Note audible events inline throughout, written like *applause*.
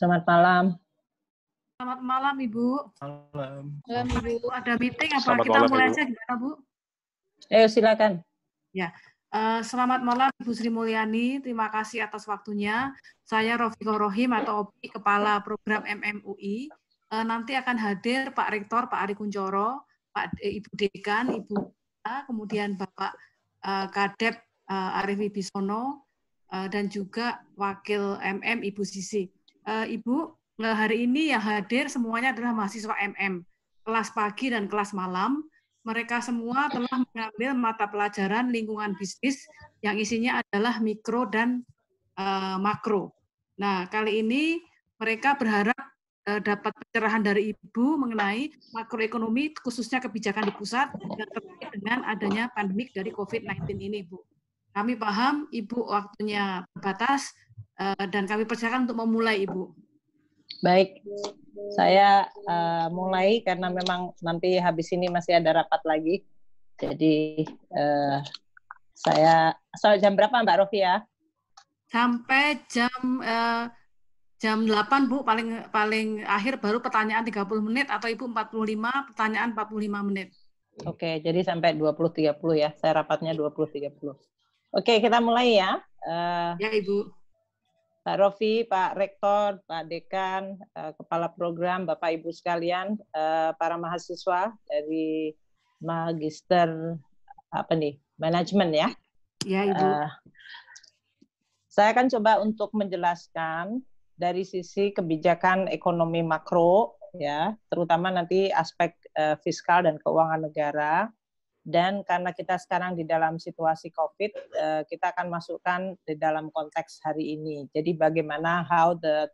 Selamat malam. Selamat malam Ibu. Malam. Malam Ibu. Ada meeting apa selamat kita malam, mulai saja gimana Bu? Ayo silakan. Ya. Uh, selamat malam Ibu Sri Mulyani. Terima kasih atas waktunya. Saya Rofiqo Rohim atau OPI Kepala Program MMUI. Uh, eh, nanti akan hadir Pak Rektor, Pak Ari Kuncoro, Pak Ibu Dekan, Ibu kemudian Bapak uh, Kadep uh, Arif Ibisono, uh, dan juga Wakil MM Ibu Sisi. Uh, Ibu, Nah, hari ini yang hadir semuanya adalah mahasiswa MM, kelas pagi dan kelas malam. Mereka semua telah mengambil mata pelajaran lingkungan bisnis yang isinya adalah mikro dan uh, makro. Nah, kali ini mereka berharap uh, dapat pencerahan dari Ibu mengenai makroekonomi khususnya kebijakan di pusat dan terkait dengan adanya pandemik dari COVID-19 ini, Bu. Kami paham Ibu waktunya terbatas uh, dan kami persilakan untuk memulai, Ibu. Baik, saya uh, mulai karena memang nanti habis ini masih ada rapat lagi. Jadi uh, saya soal jam berapa Mbak Rofia? Ya? Sampai jam uh, jam 8 Bu paling paling akhir baru pertanyaan 30 menit atau Ibu 45 pertanyaan 45 menit. Oke, jadi sampai 20.30 ya. Saya rapatnya 20.30. Oke, kita mulai ya. Uh, ya Ibu. Pak Rofi, Pak Rektor, Pak Dekan, eh, Kepala Program, Bapak Ibu sekalian, eh, para mahasiswa dari Magister apa nih manajemen ya. Ya ibu. Eh, saya akan coba untuk menjelaskan dari sisi kebijakan ekonomi makro ya, terutama nanti aspek fiskal dan keuangan negara dan karena kita sekarang di dalam situasi COVID, eh, kita akan masukkan di dalam konteks hari ini. Jadi bagaimana how the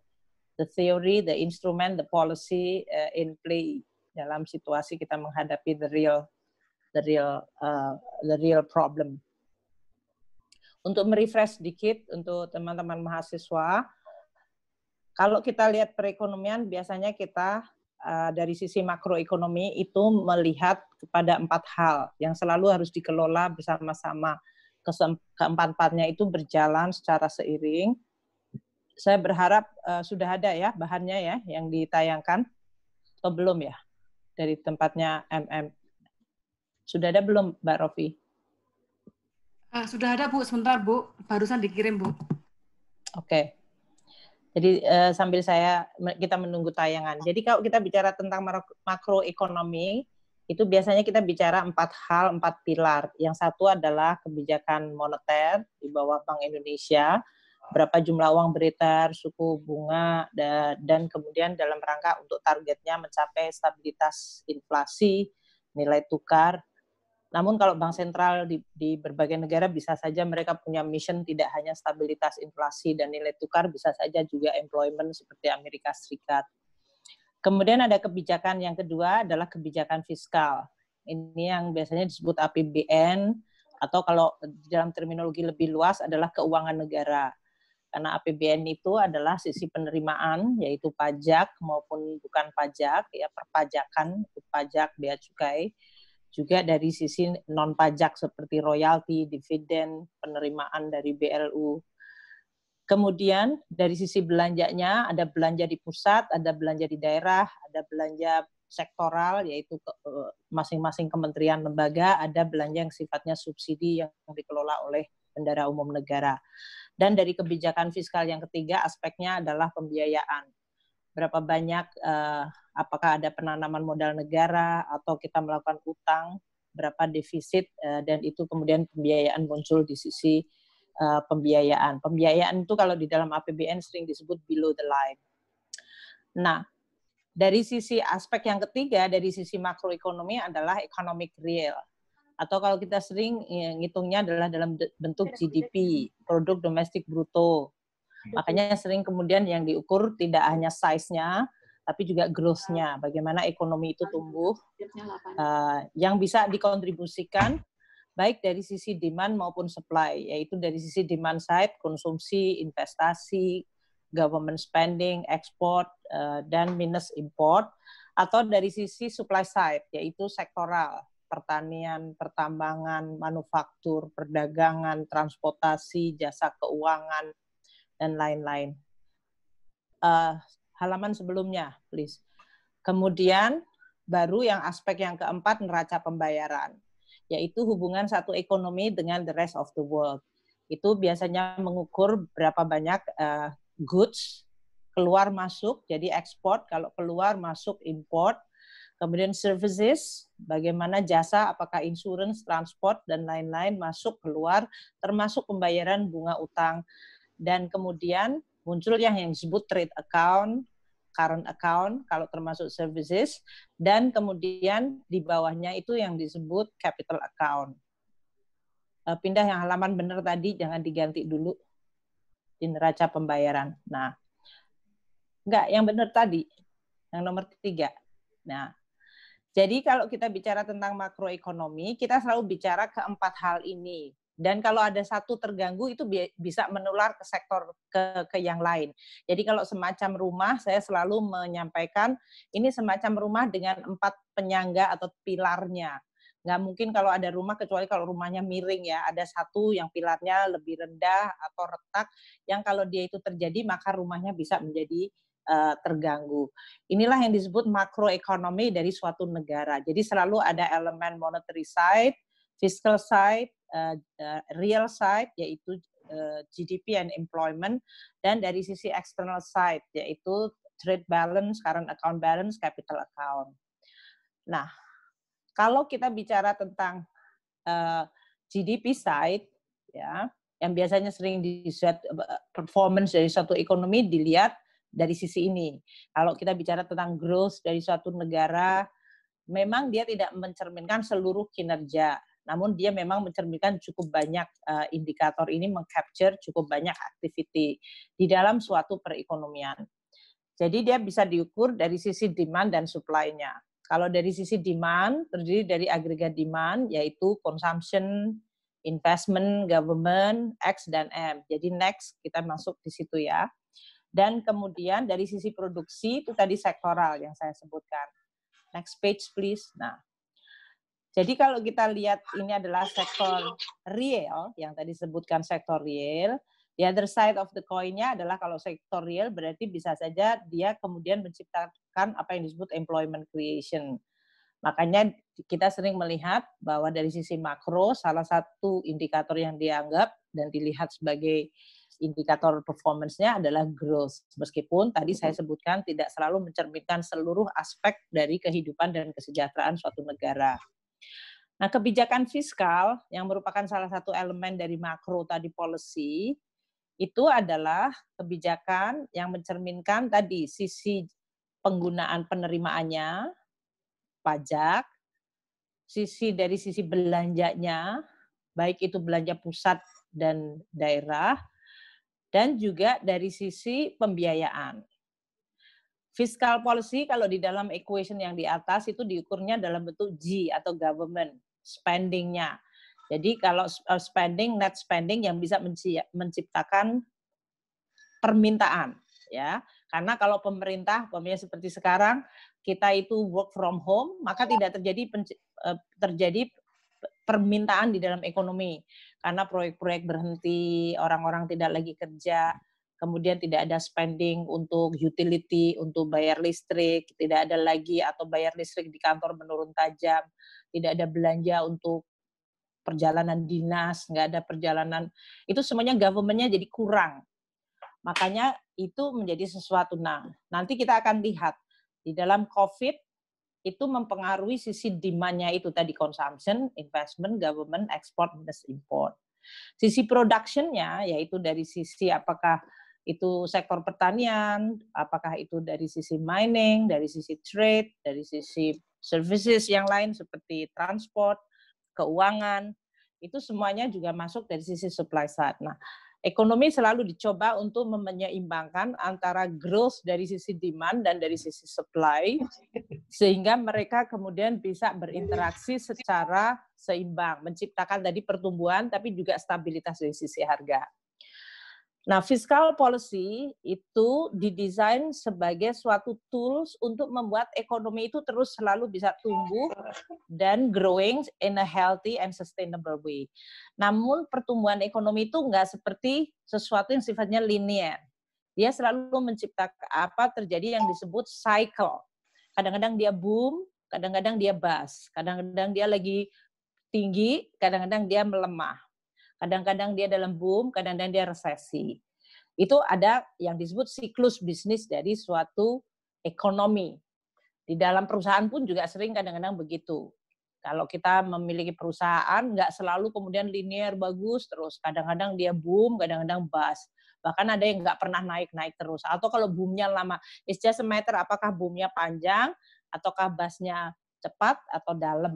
the theory, the instrument, the policy eh, in play dalam situasi kita menghadapi the real the real uh, the real problem. Untuk merefresh sedikit untuk teman-teman mahasiswa, kalau kita lihat perekonomian biasanya kita Eh, dari sisi makroekonomi itu melihat kepada empat hal yang selalu harus dikelola bersama-sama. Keempat-empatnya itu berjalan secara seiring. Saya berharap uh, sudah ada ya bahannya ya yang ditayangkan atau belum ya dari tempatnya MM. Sudah ada belum Mbak Rofi? Uh, sudah ada Bu, sebentar Bu, barusan dikirim Bu. Oke. Okay. Jadi uh, sambil saya kita menunggu tayangan. Jadi kalau kita bicara tentang makroekonomi itu biasanya kita bicara empat hal, empat pilar. Yang satu adalah kebijakan moneter di bawah Bank Indonesia, berapa jumlah uang beredar, suku bunga, dan kemudian dalam rangka untuk targetnya mencapai stabilitas inflasi, nilai tukar, namun kalau bank sentral di, di berbagai negara bisa saja mereka punya mission tidak hanya stabilitas inflasi dan nilai tukar, bisa saja juga employment seperti Amerika Serikat. Kemudian ada kebijakan yang kedua adalah kebijakan fiskal. Ini yang biasanya disebut APBN atau kalau dalam terminologi lebih luas adalah keuangan negara. Karena APBN itu adalah sisi penerimaan yaitu pajak maupun bukan pajak, ya perpajakan, pajak, bea cukai juga dari sisi non pajak seperti royalti, dividen, penerimaan dari BLU. Kemudian dari sisi belanjanya ada belanja di pusat, ada belanja di daerah, ada belanja sektoral yaitu eh, masing-masing kementerian lembaga ada belanja yang sifatnya subsidi yang dikelola oleh bendara umum negara. Dan dari kebijakan fiskal yang ketiga aspeknya adalah pembiayaan. Berapa banyak uh, apakah ada penanaman modal negara atau kita melakukan utang berapa defisit eh, dan itu kemudian pembiayaan muncul di sisi eh, pembiayaan. Pembiayaan itu kalau di dalam APBN sering disebut below the line. Nah, dari sisi aspek yang ketiga dari sisi makroekonomi adalah economic real atau kalau kita sering eh, ngitungnya adalah dalam bentuk GDP, produk domestik bruto. Makanya sering kemudian yang diukur tidak hanya size-nya, tapi juga growth-nya, bagaimana ekonomi itu tumbuh, uh, yang bisa dikontribusikan baik dari sisi demand maupun supply, yaitu dari sisi demand side, konsumsi, investasi, government spending, ekspor, uh, eh, dan minus import, atau dari sisi supply side, yaitu sektoral, pertanian, pertambangan, manufaktur, perdagangan, transportasi, jasa keuangan, dan lain-lain. Uh, halaman sebelumnya, please. Kemudian baru yang aspek yang keempat neraca pembayaran, yaitu hubungan satu ekonomi dengan the rest of the world. Itu biasanya mengukur berapa banyak uh, goods keluar masuk, jadi ekspor, kalau keluar masuk import. Kemudian services, bagaimana jasa, apakah insurance, transport, dan lain-lain masuk keluar, termasuk pembayaran bunga utang. Dan kemudian muncul yang yang disebut trade account, current account kalau termasuk services dan kemudian di bawahnya itu yang disebut capital account. Eh, pindah yang halaman benar tadi jangan diganti dulu di neraca pembayaran. Nah, enggak yang benar tadi yang nomor ketiga Nah, jadi kalau kita bicara tentang makroekonomi, kita selalu bicara keempat hal ini dan kalau ada satu terganggu itu bisa menular ke sektor ke, ke yang lain. Jadi kalau semacam rumah saya selalu menyampaikan ini semacam rumah dengan empat penyangga atau pilarnya. Nggak mungkin kalau ada rumah kecuali kalau rumahnya miring ya, ada satu yang pilarnya lebih rendah atau retak yang kalau dia itu terjadi maka rumahnya bisa menjadi eh, terganggu. Inilah yang disebut makroekonomi dari suatu negara. Jadi selalu ada elemen monetary side, fiscal side, uh, uh, real side yaitu uh, eh, GDP and employment dan dari sisi external side yaitu trade balance, current account balance, capital account. Nah, kalau kita bicara tentang uh, GDP side ya, yang biasanya sering di performance dari suatu ekonomi dilihat dari sisi ini. Kalau kita bicara tentang growth dari suatu negara, memang dia tidak mencerminkan seluruh kinerja namun dia memang mencerminkan cukup banyak uh, indikator ini mengcapture cukup banyak activity di dalam suatu perekonomian. Jadi dia bisa diukur dari sisi demand dan supply-nya. Kalau dari sisi demand terdiri dari agregat demand yaitu consumption, investment, government, X dan M. Jadi next kita masuk di situ ya. Dan kemudian dari sisi produksi itu tadi sektoral yang saya sebutkan. Next page please. Nah, jadi kalau kita lihat ini adalah sektor real yang tadi sebutkan sektor real, the other side of the coin-nya adalah kalau sektor real berarti bisa saja dia kemudian menciptakan apa yang disebut employment creation. Makanya kita sering melihat bahwa dari sisi makro salah satu indikator yang dianggap dan dilihat sebagai indikator performance-nya adalah growth. Meskipun tadi saya mm-hmm. sebutkan tidak selalu mencerminkan seluruh aspek dari kehidupan dan kesejahteraan suatu negara. Nah, kebijakan fiskal yang merupakan salah satu elemen dari makro tadi policy itu adalah kebijakan yang mencerminkan tadi sisi penggunaan penerimaannya pajak, sisi dari sisi belanjanya, baik itu belanja pusat dan daerah, dan juga dari sisi pembiayaan. Fiscal policy kalau di dalam equation yang di atas itu diukurnya dalam bentuk G atau government spendingnya. Jadi kalau eh, spending net spending yang bisa menciptakan permintaan ya. Karena kalau pemerintah pemerintah seperti sekarang kita itu work from home maka tidak terjadi eh, terjadi permintaan di dalam ekonomi karena proyek-proyek berhenti, orang-orang tidak lagi kerja kemudian tidak ada spending untuk utility, untuk bayar listrik, tidak ada lagi atau bayar listrik di kantor menurun tajam, tidak ada belanja untuk perjalanan dinas, nggak ada perjalanan, itu semuanya governmentnya jadi kurang. Makanya itu menjadi sesuatu. Nah, nanti kita akan lihat di dalam COVID itu mempengaruhi sisi demand-nya itu tadi consumption, investment, government, export, minus import. Sisi production-nya yaitu dari sisi apakah itu sektor pertanian, apakah itu dari sisi mining, dari sisi trade, dari sisi services yang lain seperti transport, keuangan, itu semuanya juga masuk dari sisi supply side. Nah, ekonomi selalu dicoba untuk menyeimbangkan antara growth dari sisi demand dan dari sisi supply sehingga mereka kemudian bisa berinteraksi secara seimbang menciptakan tadi pertumbuhan tapi juga stabilitas dari sisi harga. Nah, fiscal policy itu didesain sebagai suatu tools untuk membuat ekonomi itu terus selalu bisa tumbuh dan growing in a healthy and sustainable way. Namun pertumbuhan ekonomi itu enggak seperti sesuatu yang sifatnya linear. Dia selalu menciptakan apa terjadi yang disebut cycle. Kadang-kadang dia boom, kadang-kadang dia bust, kadang-kadang dia lagi tinggi, kadang-kadang dia melemah kadang-kadang dia dalam boom, kadang-kadang dia resesi. Itu ada yang disebut siklus bisnis dari suatu ekonomi. Di dalam perusahaan pun juga sering kadang-kadang begitu. Kalau kita memiliki perusahaan, nggak selalu kemudian linear bagus terus. Kadang-kadang dia boom, kadang-kadang bust. Bahkan ada yang nggak pernah naik-naik terus. Atau kalau boomnya lama, it's just a matter apakah boomnya panjang, ataukah busnya cepat atau dalam.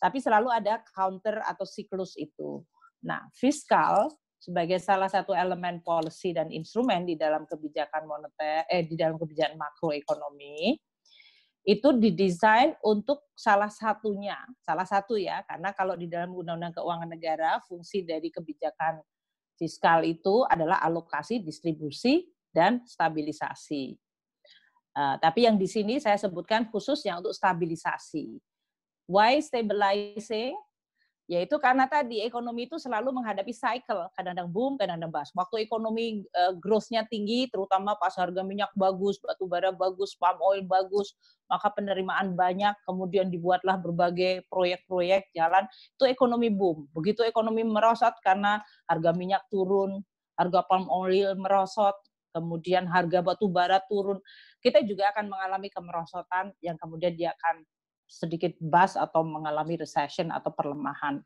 Tapi selalu ada counter atau siklus itu. Nah, fiskal sebagai salah satu elemen policy dan instrumen di dalam kebijakan moneter eh di dalam kebijakan makroekonomi itu didesain untuk salah satunya, salah satu ya, karena kalau di dalam Undang-Undang Keuangan Negara fungsi dari kebijakan fiskal itu adalah alokasi, distribusi, dan stabilisasi. Uh, tapi yang di sini saya sebutkan khususnya untuk stabilisasi. Why stabilizing? Yaitu karena tadi ekonomi itu selalu menghadapi cycle, kadang-kadang boom, kadang-kadang bust. Waktu ekonomi eh, growth-nya tinggi, terutama pas harga minyak bagus, batu bara bagus, palm oil bagus, maka penerimaan banyak, kemudian dibuatlah berbagai proyek-proyek jalan, itu ekonomi boom. Begitu ekonomi merosot karena harga minyak turun, harga palm oil merosot, kemudian harga batu bara turun, kita juga akan mengalami kemerosotan yang kemudian dia akan sedikit bus atau mengalami recession atau perlemahan.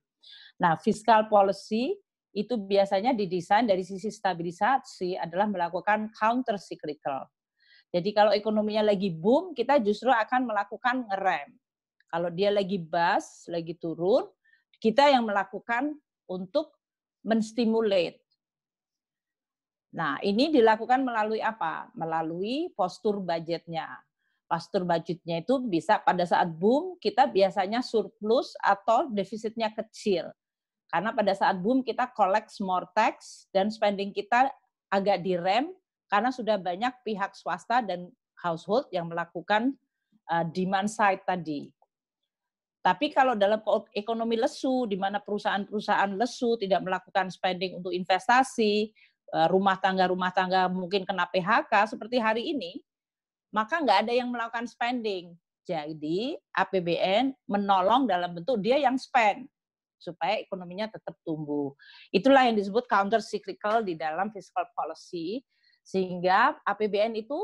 Nah, fiskal policy itu biasanya didesain dari sisi stabilisasi adalah melakukan counter cyclical. Jadi kalau ekonominya lagi boom, kita justru akan melakukan ngerem. Kalau dia lagi bus, lagi turun, kita yang melakukan untuk menstimulate. Nah, ini dilakukan melalui apa? Melalui postur budgetnya pastur budgetnya itu bisa pada saat boom kita biasanya surplus atau defisitnya kecil. Karena pada saat boom kita collect more tax dan spending kita agak direm karena sudah banyak pihak swasta dan household yang melakukan eh, demand side tadi. Tapi kalau dalam ekonomi lesu, di mana perusahaan-perusahaan lesu tidak melakukan spending untuk investasi, eh, rumah tangga-rumah tangga mungkin kena PHK seperti hari ini, maka nggak ada yang melakukan spending. Jadi APBN menolong dalam bentuk dia yang spend supaya ekonominya tetap tumbuh. Itulah yang disebut counter cyclical di dalam fiscal policy sehingga APBN itu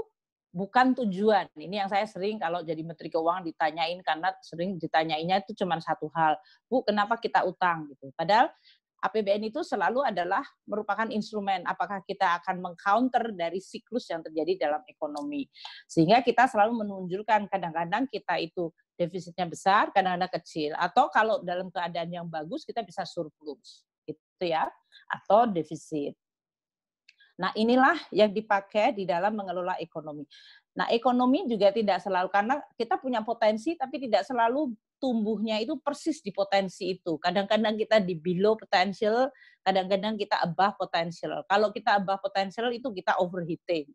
bukan tujuan. Ini yang saya sering kalau jadi menteri keuangan ditanyain karena sering ditanyainnya itu cuma satu hal, Bu, kenapa kita utang gitu. Padahal APBN itu selalu adalah merupakan instrumen apakah kita akan mengcounter dari siklus yang terjadi dalam ekonomi. Sehingga kita selalu menunjukkan kadang-kadang kita itu defisitnya besar, kadang-kadang kecil atau kalau dalam keadaan yang bagus kita bisa surplus. Gitu ya. Atau defisit. Nah, inilah yang dipakai di dalam mengelola ekonomi. Nah, ekonomi juga tidak selalu karena kita punya potensi tapi tidak selalu tumbuhnya itu persis di potensi itu. Kadang-kadang kita di below potential, kadang-kadang kita above potential. Kalau kita above potential itu kita overheating.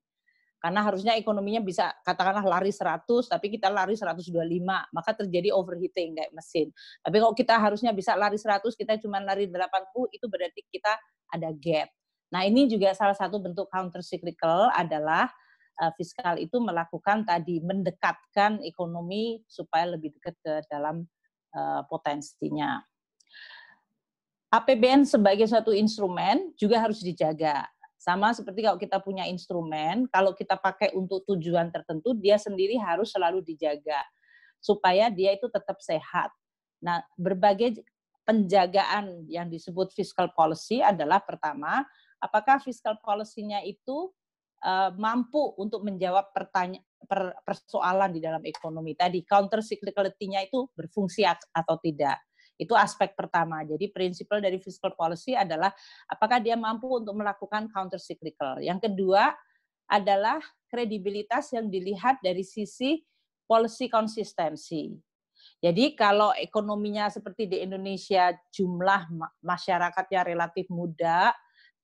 Karena harusnya ekonominya bisa katakanlah lari 100 tapi kita lari 125, maka terjadi overheating kayak mesin. Tapi kalau kita harusnya bisa lari 100, kita cuma lari 80, itu berarti kita ada gap. Nah, ini juga salah satu bentuk counter cyclical adalah Eh, fiskal itu melakukan tadi mendekatkan ekonomi supaya lebih dekat ke dalam eh, potensinya. APBN sebagai suatu instrumen juga harus dijaga. Sama seperti kalau kita punya instrumen, kalau kita pakai untuk tujuan tertentu, dia sendiri harus selalu dijaga supaya dia itu tetap sehat. Nah, berbagai penjagaan yang disebut fiscal policy adalah pertama, apakah fiscal policy-nya itu Eh, mampu untuk menjawab pertanyaan persoalan di dalam ekonomi tadi counter cyclicality-nya itu berfungsi atau tidak. Itu aspek pertama. Jadi prinsip dari fiscal policy adalah apakah dia mampu untuk melakukan counter cyclical. Yang kedua adalah kredibilitas yang dilihat dari sisi policy konsistensi. Jadi kalau ekonominya seperti di Indonesia jumlah masyarakatnya relatif muda,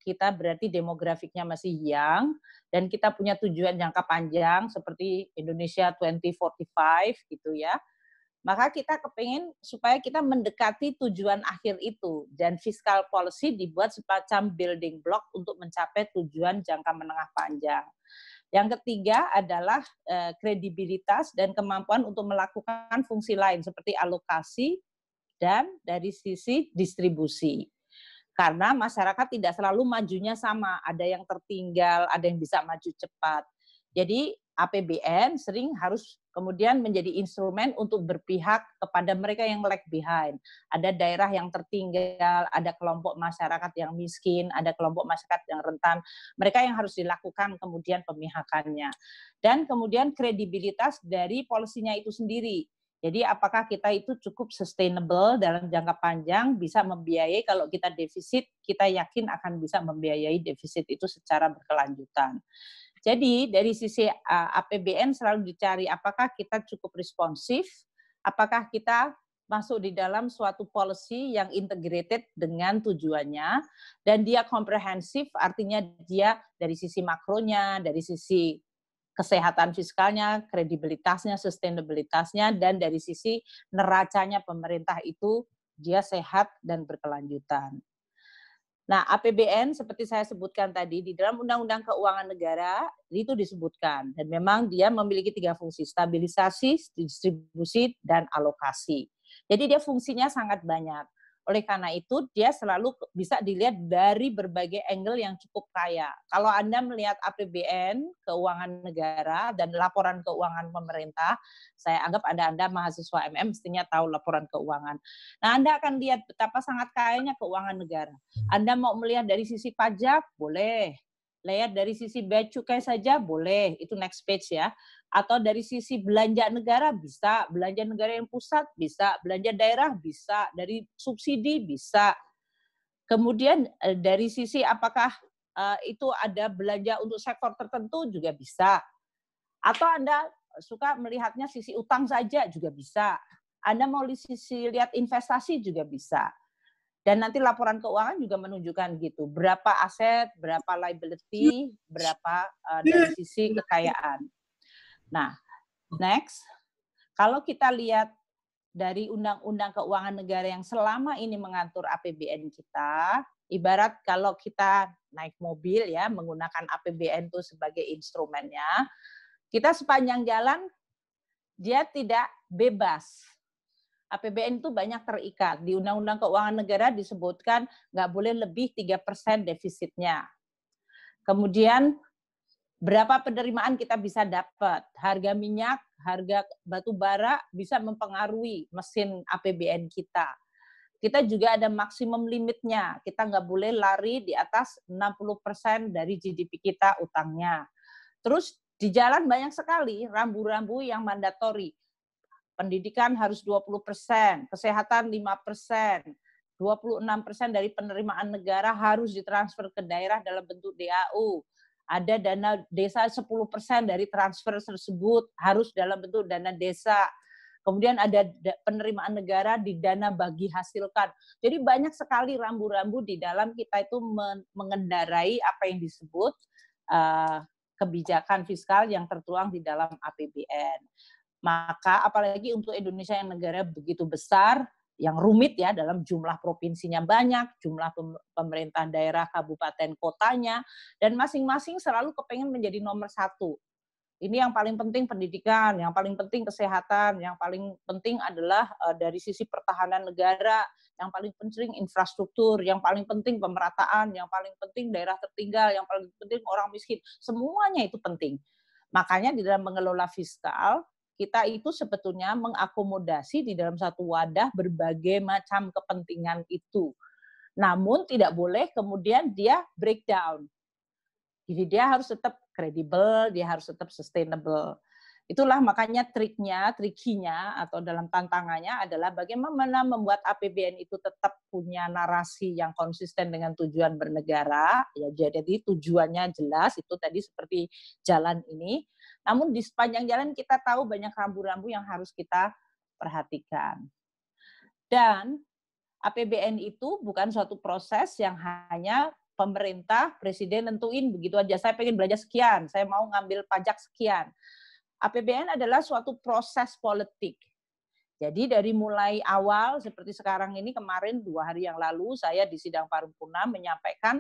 kita berarti demografiknya masih yang dan kita punya tujuan jangka panjang seperti Indonesia 2045 gitu ya. Maka kita kepingin supaya kita mendekati tujuan akhir itu dan fiskal policy dibuat semacam building block untuk mencapai tujuan jangka menengah panjang. Yang ketiga adalah eh, kredibilitas dan kemampuan untuk melakukan fungsi lain seperti alokasi dan dari sisi distribusi. Karena masyarakat tidak selalu majunya sama, ada yang tertinggal, ada yang bisa maju cepat. Jadi APBN sering harus kemudian menjadi instrumen untuk berpihak kepada mereka yang lag behind. Ada daerah yang tertinggal, ada kelompok masyarakat yang miskin, ada kelompok masyarakat yang rentan. Mereka yang harus dilakukan kemudian pemihakannya. Dan kemudian kredibilitas dari polisinya itu sendiri. Jadi apakah kita itu cukup sustainable dalam jangka panjang bisa membiayai kalau kita defisit, kita yakin akan bisa membiayai defisit itu secara berkelanjutan. Jadi dari sisi APBN selalu dicari apakah kita cukup responsif, apakah kita masuk di dalam suatu policy yang integrated dengan tujuannya dan dia komprehensif artinya dia dari sisi makronya, dari sisi kesehatan fiskalnya, kredibilitasnya, sustainabilitasnya, dan dari sisi neracanya pemerintah itu dia sehat dan berkelanjutan. Nah, APBN seperti saya sebutkan tadi di dalam Undang-Undang Keuangan Negara itu disebutkan dan memang dia memiliki tiga fungsi: stabilisasi, distribusi, dan alokasi. Jadi dia fungsinya sangat banyak. Oleh karena itu, dia selalu bisa dilihat dari berbagai angle yang cukup kaya. Kalau Anda melihat APBN, keuangan negara, dan laporan keuangan pemerintah, saya anggap Anda-Anda mahasiswa MM mestinya tahu laporan keuangan. Nah, Anda akan lihat betapa sangat kayanya keuangan negara. Anda mau melihat dari sisi pajak, boleh. Lihat dari sisi bea cukai saja boleh, itu next page ya. Atau dari sisi belanja negara bisa, belanja negara yang pusat bisa, belanja daerah bisa, dari subsidi bisa. Kemudian eh, dari sisi apakah eh, itu ada belanja untuk sektor tertentu juga bisa. Atau Anda suka melihatnya sisi utang saja juga bisa. Anda mau sisi lihat investasi juga bisa. Dan nanti laporan keuangan juga menunjukkan gitu, berapa aset, berapa liability, iya. berapa uh, dari iya. sisi kekayaan. Nah, next, kalau kita lihat dari undang-undang keuangan negara yang selama ini mengatur APBN kita, ibarat kalau kita naik mobil ya menggunakan APBN itu sebagai instrumennya, kita sepanjang jalan dia tidak bebas APBN itu banyak terikat. Di Undang-Undang Keuangan Negara disebutkan nggak boleh lebih 3% defisitnya. Kemudian berapa penerimaan kita bisa dapat. Harga minyak, harga batu bara bisa mempengaruhi mesin APBN kita. Kita juga ada maksimum limitnya. Kita nggak boleh lari di atas 60% dari GDP kita utangnya. Terus di jalan banyak sekali rambu-rambu yang mandatori pendidikan harus 20 persen, kesehatan 5 persen, 26 persen dari penerimaan negara harus ditransfer ke daerah dalam bentuk DAU. Ada dana desa 10 persen dari transfer tersebut harus dalam bentuk dana desa. Kemudian ada penerimaan negara di dana bagi hasilkan. Jadi banyak sekali rambu-rambu di dalam kita itu mengendarai apa yang disebut eh, kebijakan fiskal yang tertuang di dalam APBN. Maka apalagi untuk Indonesia yang negara begitu besar, yang rumit ya dalam jumlah provinsinya banyak, jumlah pemerintah daerah, kabupaten, kotanya, dan masing-masing selalu kepengen menjadi nomor satu. Ini yang paling penting pendidikan, yang paling penting kesehatan, yang paling penting adalah eh, dari sisi pertahanan negara, yang paling penting infrastruktur, yang paling penting pemerataan, yang paling penting daerah tertinggal, yang paling penting orang miskin. Semuanya itu penting. Makanya di dalam mengelola fiskal, kita itu sebetulnya mengakomodasi di dalam satu wadah berbagai macam kepentingan itu. Namun tidak boleh kemudian dia breakdown. Jadi dia harus tetap kredibel, dia harus tetap sustainable. Itulah makanya triknya, trikinya atau dalam tantangannya adalah bagaimana membuat APBN itu tetap punya narasi yang konsisten dengan tujuan bernegara. Ya jadi tujuannya jelas itu tadi seperti jalan ini namun di sepanjang jalan kita tahu banyak rambu-rambu yang harus kita perhatikan. Dan APBN itu bukan suatu proses yang hanya pemerintah, presiden tentuin begitu aja. Saya pengen belajar sekian, saya mau ngambil pajak sekian. APBN adalah suatu proses politik. Jadi dari mulai awal seperti sekarang ini kemarin dua hari yang lalu saya di sidang paripurna menyampaikan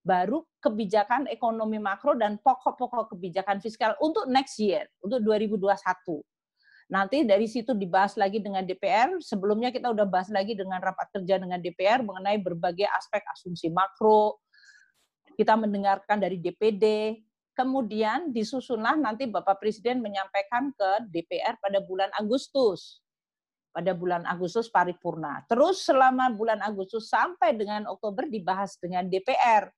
baru kebijakan ekonomi makro dan pokok-pokok kebijakan fiskal untuk next year, untuk 2021. Nanti dari situ dibahas lagi dengan DPR. Sebelumnya kita udah bahas lagi dengan rapat kerja dengan DPR mengenai berbagai aspek asumsi makro. Kita mendengarkan dari DPD. Kemudian disusunlah nanti Bapak Presiden menyampaikan ke DPR pada bulan Agustus pada bulan Agustus paripurna. Terus selama bulan Agustus sampai dengan Oktober dibahas dengan DPR.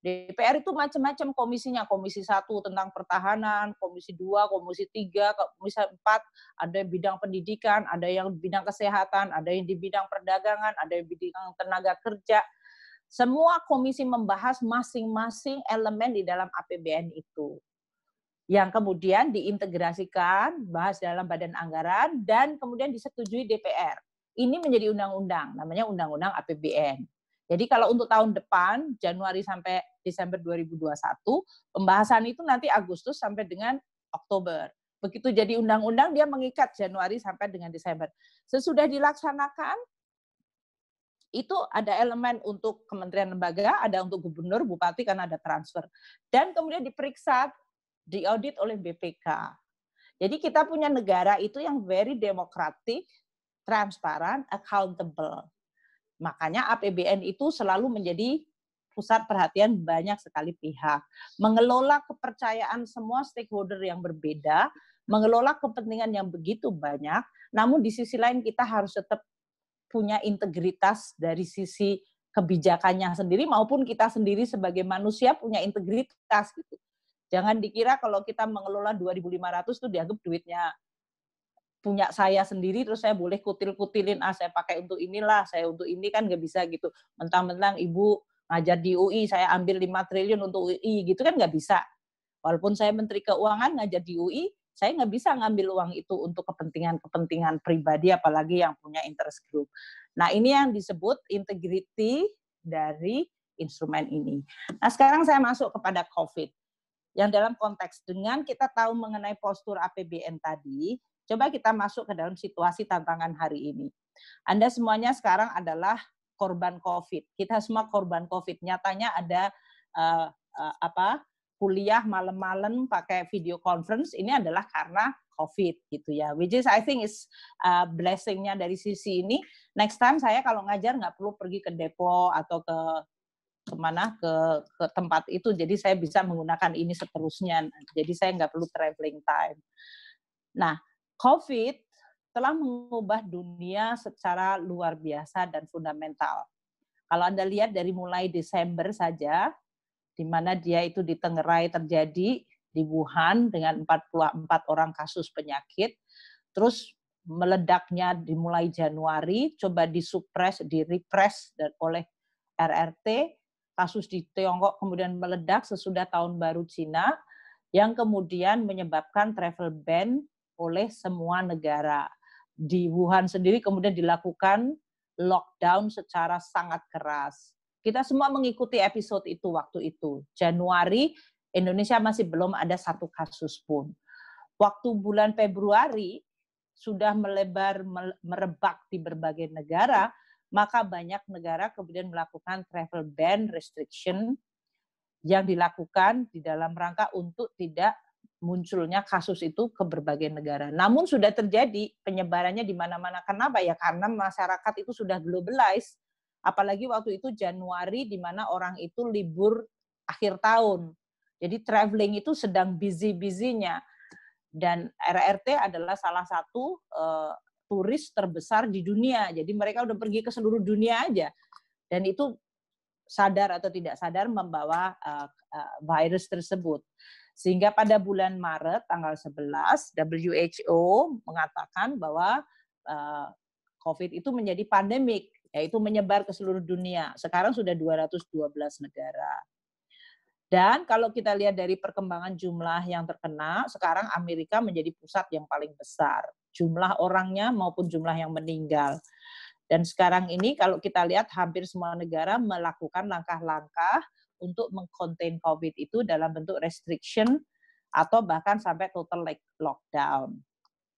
DPR itu macam-macam komisinya, komisi satu tentang pertahanan, komisi dua, komisi tiga, komisi empat, ada yang bidang pendidikan, ada yang bidang kesehatan, ada yang di bidang perdagangan, ada yang bidang tenaga kerja. Semua komisi membahas masing-masing elemen di dalam APBN itu. Yang kemudian diintegrasikan, bahas dalam badan anggaran, dan kemudian disetujui DPR. Ini menjadi undang-undang, namanya Undang-Undang APBN. Jadi kalau untuk tahun depan Januari sampai Desember 2021, pembahasan itu nanti Agustus sampai dengan Oktober. Begitu jadi undang-undang dia mengikat Januari sampai dengan Desember. Sesudah dilaksanakan itu ada elemen untuk kementerian lembaga, ada untuk gubernur, bupati karena ada transfer. Dan kemudian diperiksa, diaudit oleh BPK. Jadi kita punya negara itu yang very demokratik, transparan, accountable. Makanya APBN itu selalu menjadi pusat perhatian banyak sekali pihak. Mengelola kepercayaan semua stakeholder yang berbeda, mengelola kepentingan yang begitu banyak, namun di sisi lain kita harus tetap punya integritas dari sisi kebijakannya sendiri maupun kita sendiri sebagai manusia punya integritas gitu. Jangan dikira kalau kita mengelola 2.500 itu dianggap duitnya punya saya sendiri terus saya boleh kutil-kutilin ah saya pakai untuk inilah saya untuk ini kan nggak bisa gitu mentang-mentang ibu ngajar di UI saya ambil 5 triliun untuk UI gitu kan nggak bisa walaupun saya menteri keuangan ngajar di UI saya nggak bisa ngambil uang itu untuk kepentingan-kepentingan pribadi apalagi yang punya interest group nah ini yang disebut integrity dari instrumen ini nah sekarang saya masuk kepada COVID yang dalam konteks dengan kita tahu mengenai postur APBN tadi, Coba kita masuk ke dalam situasi tantangan hari ini. Anda semuanya sekarang adalah korban COVID. Kita semua korban COVID. Nyatanya ada uh, uh, apa kuliah malam-malam pakai video conference ini adalah karena COVID gitu ya. Which is I think is uh, blessingnya dari sisi ini. Next time saya kalau ngajar nggak perlu pergi ke depo atau ke kemana ke ke tempat itu. Jadi saya bisa menggunakan ini seterusnya. Jadi saya nggak perlu traveling time. Nah, COVID telah mengubah dunia secara luar biasa dan fundamental. Kalau Anda lihat dari mulai Desember saja, di mana dia itu di terjadi, di Wuhan dengan 44 orang kasus penyakit, terus meledaknya dimulai Januari, coba disupres, direpres dan oleh RRT, kasus di Tiongkok kemudian meledak sesudah tahun baru Cina, yang kemudian menyebabkan travel ban oleh semua negara. Di Wuhan sendiri kemudian dilakukan lockdown secara sangat keras. Kita semua mengikuti episode itu waktu itu. Januari Indonesia masih belum ada satu kasus pun. Waktu bulan Februari sudah melebar merebak di berbagai negara, maka banyak negara kemudian melakukan travel ban restriction yang dilakukan di dalam rangka untuk tidak munculnya kasus itu ke berbagai negara. Namun sudah terjadi penyebarannya di mana-mana. Kenapa ya? Karena masyarakat itu sudah globalized. Apalagi waktu itu Januari di mana orang itu libur akhir tahun. Jadi traveling itu sedang busy-busynya. Dan RRT adalah salah satu uh, turis terbesar di dunia. Jadi mereka udah pergi ke seluruh dunia aja. Dan itu sadar atau tidak sadar membawa uh, uh, virus tersebut. Sehingga pada bulan Maret tanggal 11 WHO mengatakan bahwa eh, COVID itu menjadi pandemik, yaitu menyebar ke seluruh dunia. Sekarang sudah 212 negara. Dan kalau kita lihat dari perkembangan jumlah yang terkena, sekarang Amerika menjadi pusat yang paling besar. Jumlah orangnya maupun jumlah yang meninggal. Dan sekarang ini kalau kita lihat hampir semua negara melakukan langkah-langkah untuk mengkontain COVID itu dalam bentuk restriction atau bahkan sampai total like lockdown.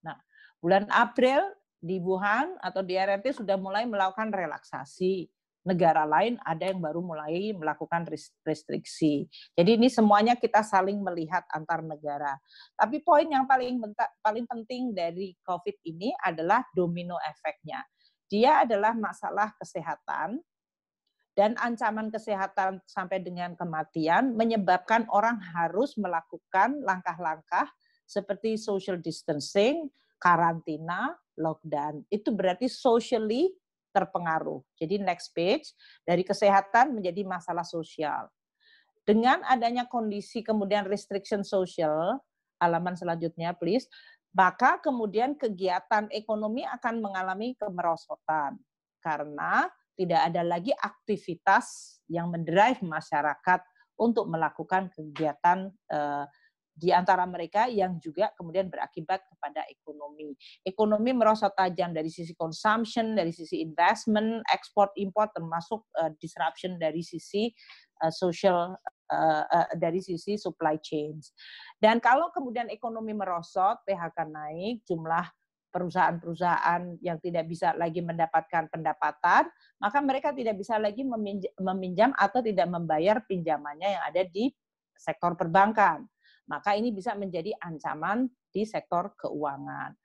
Nah, bulan April di Wuhan atau di RRT sudah mulai melakukan relaksasi. Negara lain ada yang baru mulai melakukan restriksi. Jadi ini semuanya kita saling melihat antar negara. Tapi poin yang paling benta, paling penting dari COVID ini adalah domino efeknya. Dia adalah masalah kesehatan, dan ancaman kesehatan sampai dengan kematian menyebabkan orang harus melakukan langkah-langkah seperti social distancing, karantina, lockdown. Itu berarti socially terpengaruh. Jadi next page dari kesehatan menjadi masalah sosial. Dengan adanya kondisi kemudian restriction social, halaman selanjutnya please, maka kemudian kegiatan ekonomi akan mengalami kemerosotan. Karena tidak ada lagi aktivitas yang mendrive masyarakat untuk melakukan kegiatan eh, di antara mereka yang juga kemudian berakibat kepada ekonomi. Ekonomi merosot tajam dari sisi consumption, dari sisi investment, ekspor import, termasuk uh, disruption dari sisi uh, social uh, uh, dari sisi supply chains. Dan kalau kemudian ekonomi merosot, PHK naik, jumlah perusahaan-perusahaan yang tidak bisa lagi mendapatkan pendapatan, maka mereka tidak bisa lagi meminjam atau tidak membayar pinjamannya yang ada di sektor perbankan. Maka ini bisa menjadi ancaman di sektor keuangan.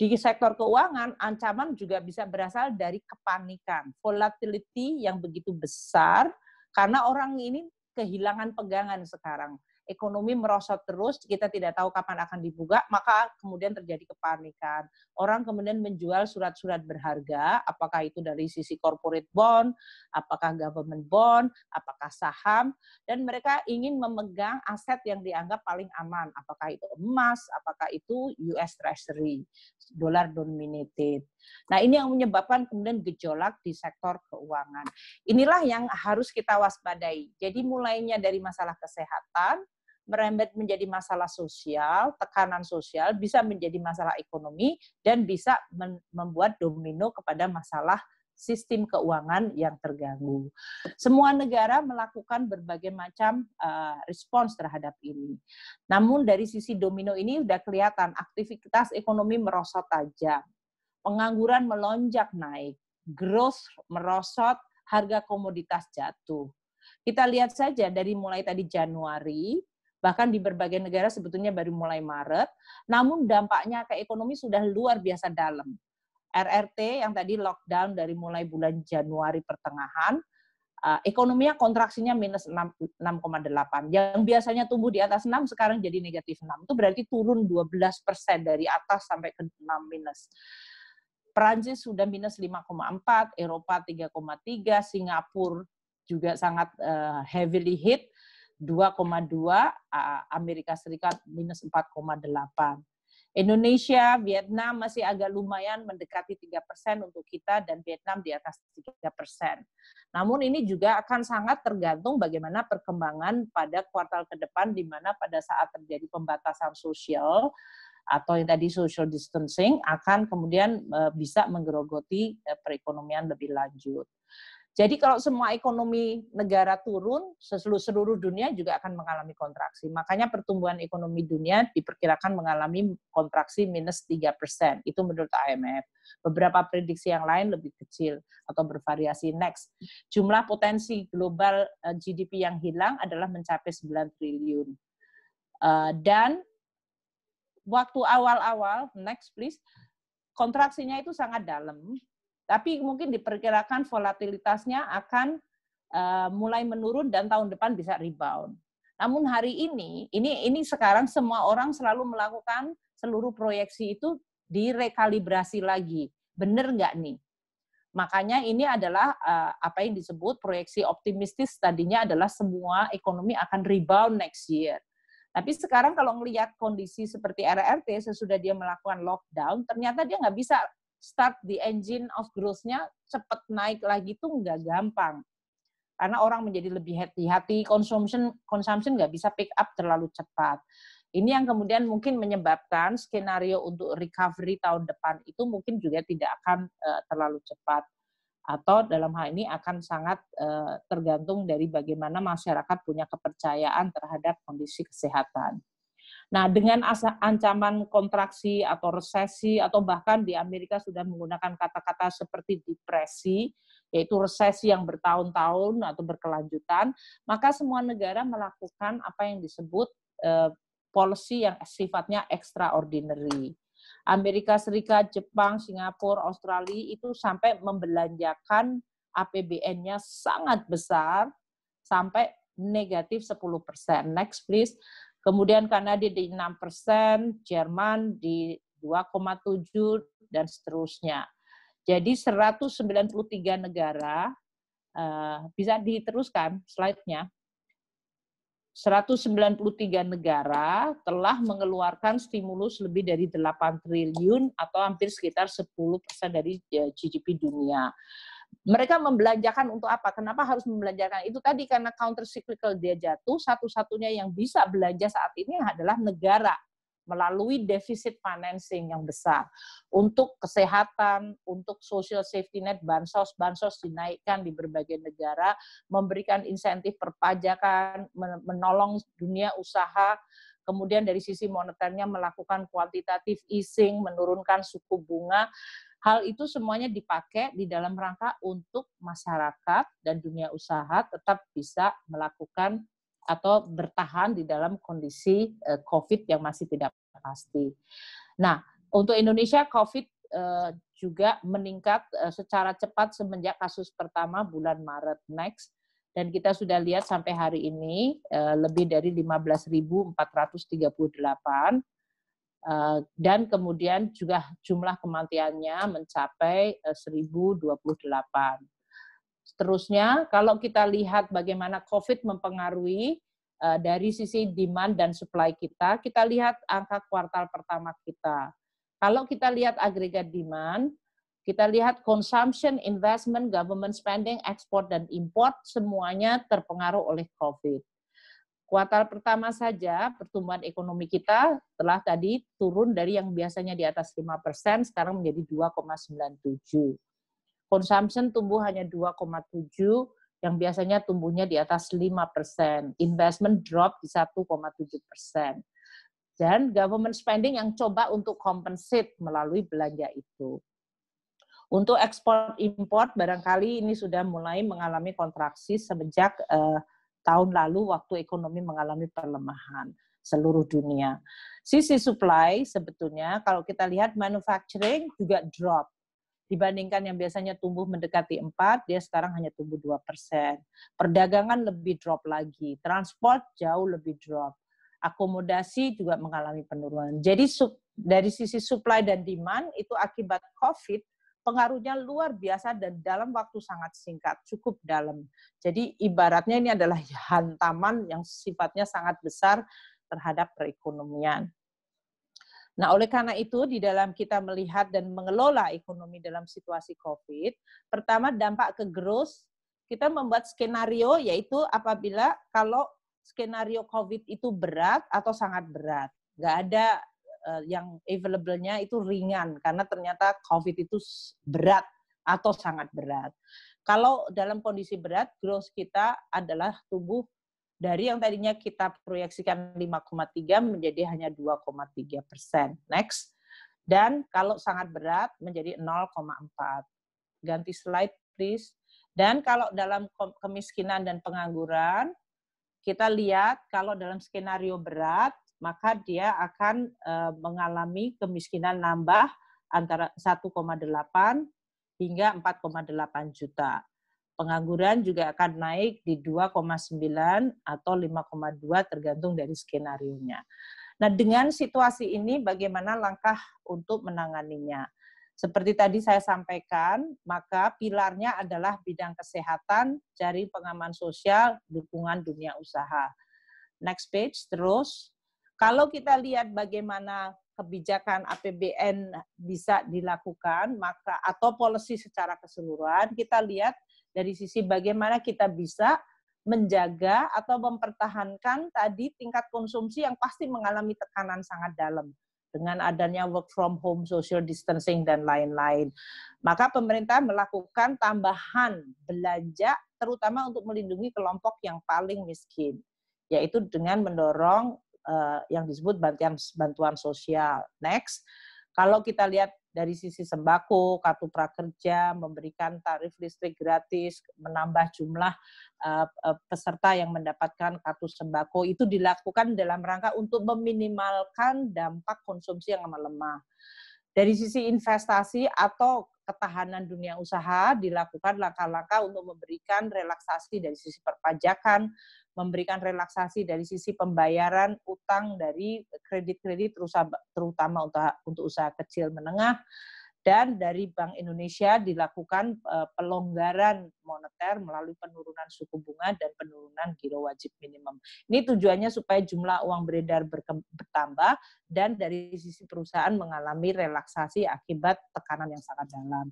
Di sektor keuangan, ancaman juga bisa berasal dari kepanikan, volatility yang begitu besar karena orang ini kehilangan pegangan sekarang ekonomi merosot terus, kita tidak tahu kapan akan dibuka, maka kemudian terjadi kepanikan. Orang kemudian menjual surat-surat berharga, apakah itu dari sisi corporate bond, apakah government bond, apakah saham, dan mereka ingin memegang aset yang dianggap paling aman, apakah itu emas, apakah itu US Treasury, dollar dominated. Nah, ini yang menyebabkan kemudian gejolak di sektor keuangan. Inilah yang harus kita waspadai. Jadi mulainya dari masalah kesehatan, merembet menjadi masalah sosial, tekanan sosial, bisa menjadi masalah ekonomi, dan bisa membuat domino kepada masalah sistem keuangan yang terganggu. Semua negara melakukan berbagai macam uh, respons terhadap ini. Namun dari sisi domino ini sudah kelihatan aktivitas ekonomi merosot tajam, pengangguran melonjak naik, growth merosot, harga komoditas jatuh. Kita lihat saja dari mulai tadi Januari bahkan di berbagai negara sebetulnya baru mulai Maret, namun dampaknya ke ekonomi sudah luar biasa dalam. RRT yang tadi lockdown dari mulai bulan Januari pertengahan, eh, ekonominya kontraksinya minus 6,8. Yang biasanya tumbuh di atas 6, sekarang jadi negatif 6. Itu berarti turun 12 persen dari atas sampai ke 6 minus. Perancis sudah minus 5,4, Eropa 3,3, Singapura juga sangat eh, heavily hit 2,2, eh, Amerika Serikat minus 4,8. Indonesia, Vietnam masih agak lumayan mendekati 3 persen untuk kita dan Vietnam di atas 3 persen. Namun ini juga akan sangat tergantung bagaimana perkembangan pada kuartal ke depan di mana pada saat terjadi pembatasan sosial atau yang tadi social distancing akan kemudian eh, bisa menggerogoti eh, perekonomian lebih lanjut. Jadi kalau semua ekonomi negara turun, seluruh, seluruh dunia juga akan mengalami kontraksi. Makanya pertumbuhan ekonomi dunia diperkirakan mengalami kontraksi minus 3 persen. Itu menurut IMF. Beberapa prediksi yang lain lebih kecil atau bervariasi. Next, jumlah potensi global eh, GDP yang hilang adalah mencapai 9 triliun. Eh, dan waktu awal-awal, next please, kontraksinya itu sangat dalam tapi mungkin diperkirakan volatilitasnya akan eh, mulai menurun dan tahun depan bisa rebound. Namun hari ini, ini ini sekarang semua orang selalu melakukan seluruh proyeksi itu direkalibrasi lagi. Benar nggak nih? Makanya ini adalah eh, apa yang disebut proyeksi optimistis tadinya adalah semua ekonomi akan rebound next year. Tapi sekarang kalau melihat kondisi seperti RRT sesudah dia melakukan lockdown, ternyata dia nggak bisa start the engine of growth-nya cepat naik lagi tuh nggak gampang. Karena orang menjadi lebih hati-hati, consumption consumption nggak bisa pick up terlalu cepat. Ini yang kemudian mungkin menyebabkan skenario untuk recovery tahun depan itu mungkin juga tidak akan uh, terlalu cepat atau dalam hal ini akan sangat uh, tergantung dari bagaimana masyarakat punya kepercayaan terhadap kondisi kesehatan. Nah, dengan ancaman kontraksi atau resesi atau bahkan di Amerika sudah menggunakan kata-kata seperti depresi, yaitu resesi yang bertahun-tahun atau berkelanjutan, maka semua negara melakukan apa yang disebut eh, policy yang sifatnya extraordinary. Amerika Serikat, Jepang, Singapura, Australia itu sampai membelanjakan APBN-nya sangat besar sampai negatif 10%. Next please. Kemudian Kanada di 6%, persen, Jerman di 2,7 dan seterusnya. Jadi 193 negara eh, bisa diteruskan slide-nya. 193 negara telah mengeluarkan stimulus lebih dari 8 triliun atau hampir sekitar 10% persen dari eh, GDP dunia mereka membelanjakan untuk apa? Kenapa harus membelanjakan? Itu tadi karena counter cyclical dia jatuh, satu-satunya yang bisa belanja saat ini adalah negara melalui defisit financing yang besar. Untuk kesehatan, untuk social safety net, bansos, bansos dinaikkan di berbagai negara, memberikan insentif perpajakan, menolong dunia usaha, kemudian dari sisi moneternya melakukan kuantitatif easing, menurunkan suku bunga. Hal itu semuanya dipakai di dalam rangka untuk masyarakat dan dunia usaha tetap bisa melakukan atau bertahan di dalam kondisi eh, COVID yang masih tidak pasti. Nah, untuk Indonesia COVID eh, juga meningkat eh, secara cepat semenjak kasus pertama bulan Maret next dan kita sudah lihat sampai hari ini lebih dari 15.438 Eh, dan kemudian juga jumlah kematiannya mencapai 1028. Eh, Seterusnya, kalau kita lihat bagaimana COVID mempengaruhi eh, dari sisi demand dan supply kita, kita lihat angka kuartal pertama kita. Kalau kita lihat agregat demand, kita lihat consumption, investment, government spending, export dan import semuanya terpengaruh oleh COVID. Kuartal pertama saja pertumbuhan ekonomi kita telah tadi turun dari yang biasanya di atas 5%, sekarang menjadi 2,97. Consumption tumbuh hanya 2,7, yang biasanya tumbuhnya di atas 5%. Investment drop di 1,7%. Dan government spending yang coba untuk compensate melalui belanja itu. Untuk ekspor import barangkali ini sudah mulai mengalami kontraksi semenjak uh, tahun lalu waktu ekonomi mengalami perlemahan seluruh dunia. Sisi supply sebetulnya kalau kita lihat manufacturing juga drop dibandingkan yang biasanya tumbuh mendekati 4, dia sekarang hanya tumbuh 2 persen. Perdagangan lebih drop lagi, transport jauh lebih drop, akomodasi juga mengalami penurunan. Jadi dari sisi supply dan demand itu akibat COVID pengaruhnya luar biasa dan dalam waktu sangat singkat, cukup dalam. Jadi ibaratnya ini adalah hantaman yang sifatnya sangat besar terhadap perekonomian. Nah, oleh karena itu di dalam kita melihat dan mengelola ekonomi dalam situasi Covid, pertama dampak ke growth, kita membuat skenario yaitu apabila kalau skenario Covid itu berat atau sangat berat. Nggak ada Eh, yang available-nya itu ringan karena ternyata COVID itu berat atau sangat berat. Kalau dalam kondisi berat, growth kita adalah tubuh dari yang tadinya kita proyeksikan 5,3 menjadi hanya 2,3 persen. Next. Dan kalau sangat berat menjadi 0,4. Ganti slide, please. Dan kalau dalam kemiskinan dan pengangguran, kita lihat kalau dalam skenario berat maka dia akan eh, mengalami kemiskinan nambah antara 1,8 hingga 4,8 juta. Pengangguran juga akan naik di 2,9 atau 5,2 tergantung dari skenarionya. Nah, dengan situasi ini bagaimana langkah untuk menanganinya? Seperti tadi saya sampaikan, maka pilarnya adalah bidang kesehatan, jaring pengaman sosial, dukungan dunia usaha. Next page, terus kalau kita lihat bagaimana kebijakan APBN bisa dilakukan, maka atau polisi secara keseluruhan, kita lihat dari sisi bagaimana kita bisa menjaga atau mempertahankan tadi tingkat konsumsi yang pasti mengalami tekanan sangat dalam dengan adanya work from home, social distancing dan lain-lain. Maka pemerintah melakukan tambahan belanja terutama untuk melindungi kelompok yang paling miskin, yaitu dengan mendorong Eh, yang disebut bantuan bantuan sosial. Next, kalau kita lihat dari sisi sembako, kartu prakerja, memberikan tarif listrik gratis, menambah jumlah eh, eh, peserta yang mendapatkan kartu sembako itu dilakukan dalam rangka untuk meminimalkan dampak konsumsi yang lemah. Dari sisi investasi atau ketahanan dunia usaha dilakukan langkah-langkah untuk memberikan relaksasi dari sisi perpajakan, memberikan relaksasi dari sisi pembayaran utang dari kredit-kredit terutama untuk usaha kecil menengah dan dari Bank Indonesia dilakukan eh, pelonggaran moneter melalui penurunan suku bunga dan penurunan giro wajib minimum. Ini tujuannya supaya jumlah uang beredar bertambah dan dari sisi perusahaan mengalami relaksasi akibat tekanan yang sangat dalam.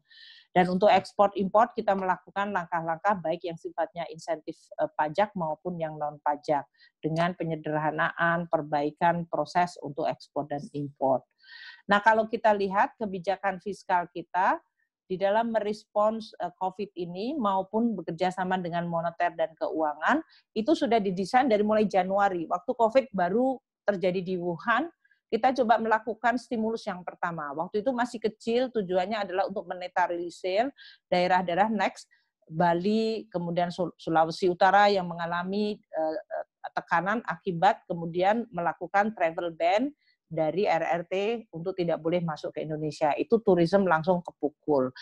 Dan untuk ekspor impor kita melakukan langkah-langkah baik yang sifatnya insentif eh, pajak maupun yang non pajak dengan penyederhanaan perbaikan proses untuk ekspor dan impor. Nah, kalau kita lihat kebijakan fiskal kita di dalam merespons eh, COVID ini maupun bekerja sama dengan moneter dan keuangan itu sudah didesain dari mulai Januari. Waktu COVID baru terjadi di Wuhan, kita coba melakukan stimulus yang pertama. Waktu itu masih kecil, tujuannya adalah untuk menetralisir daerah-daerah next Bali, kemudian Sulawesi Utara yang mengalami eh, eh, tekanan akibat kemudian melakukan travel ban dari RRT untuk tidak boleh masuk ke Indonesia. Itu turisme langsung kepukul.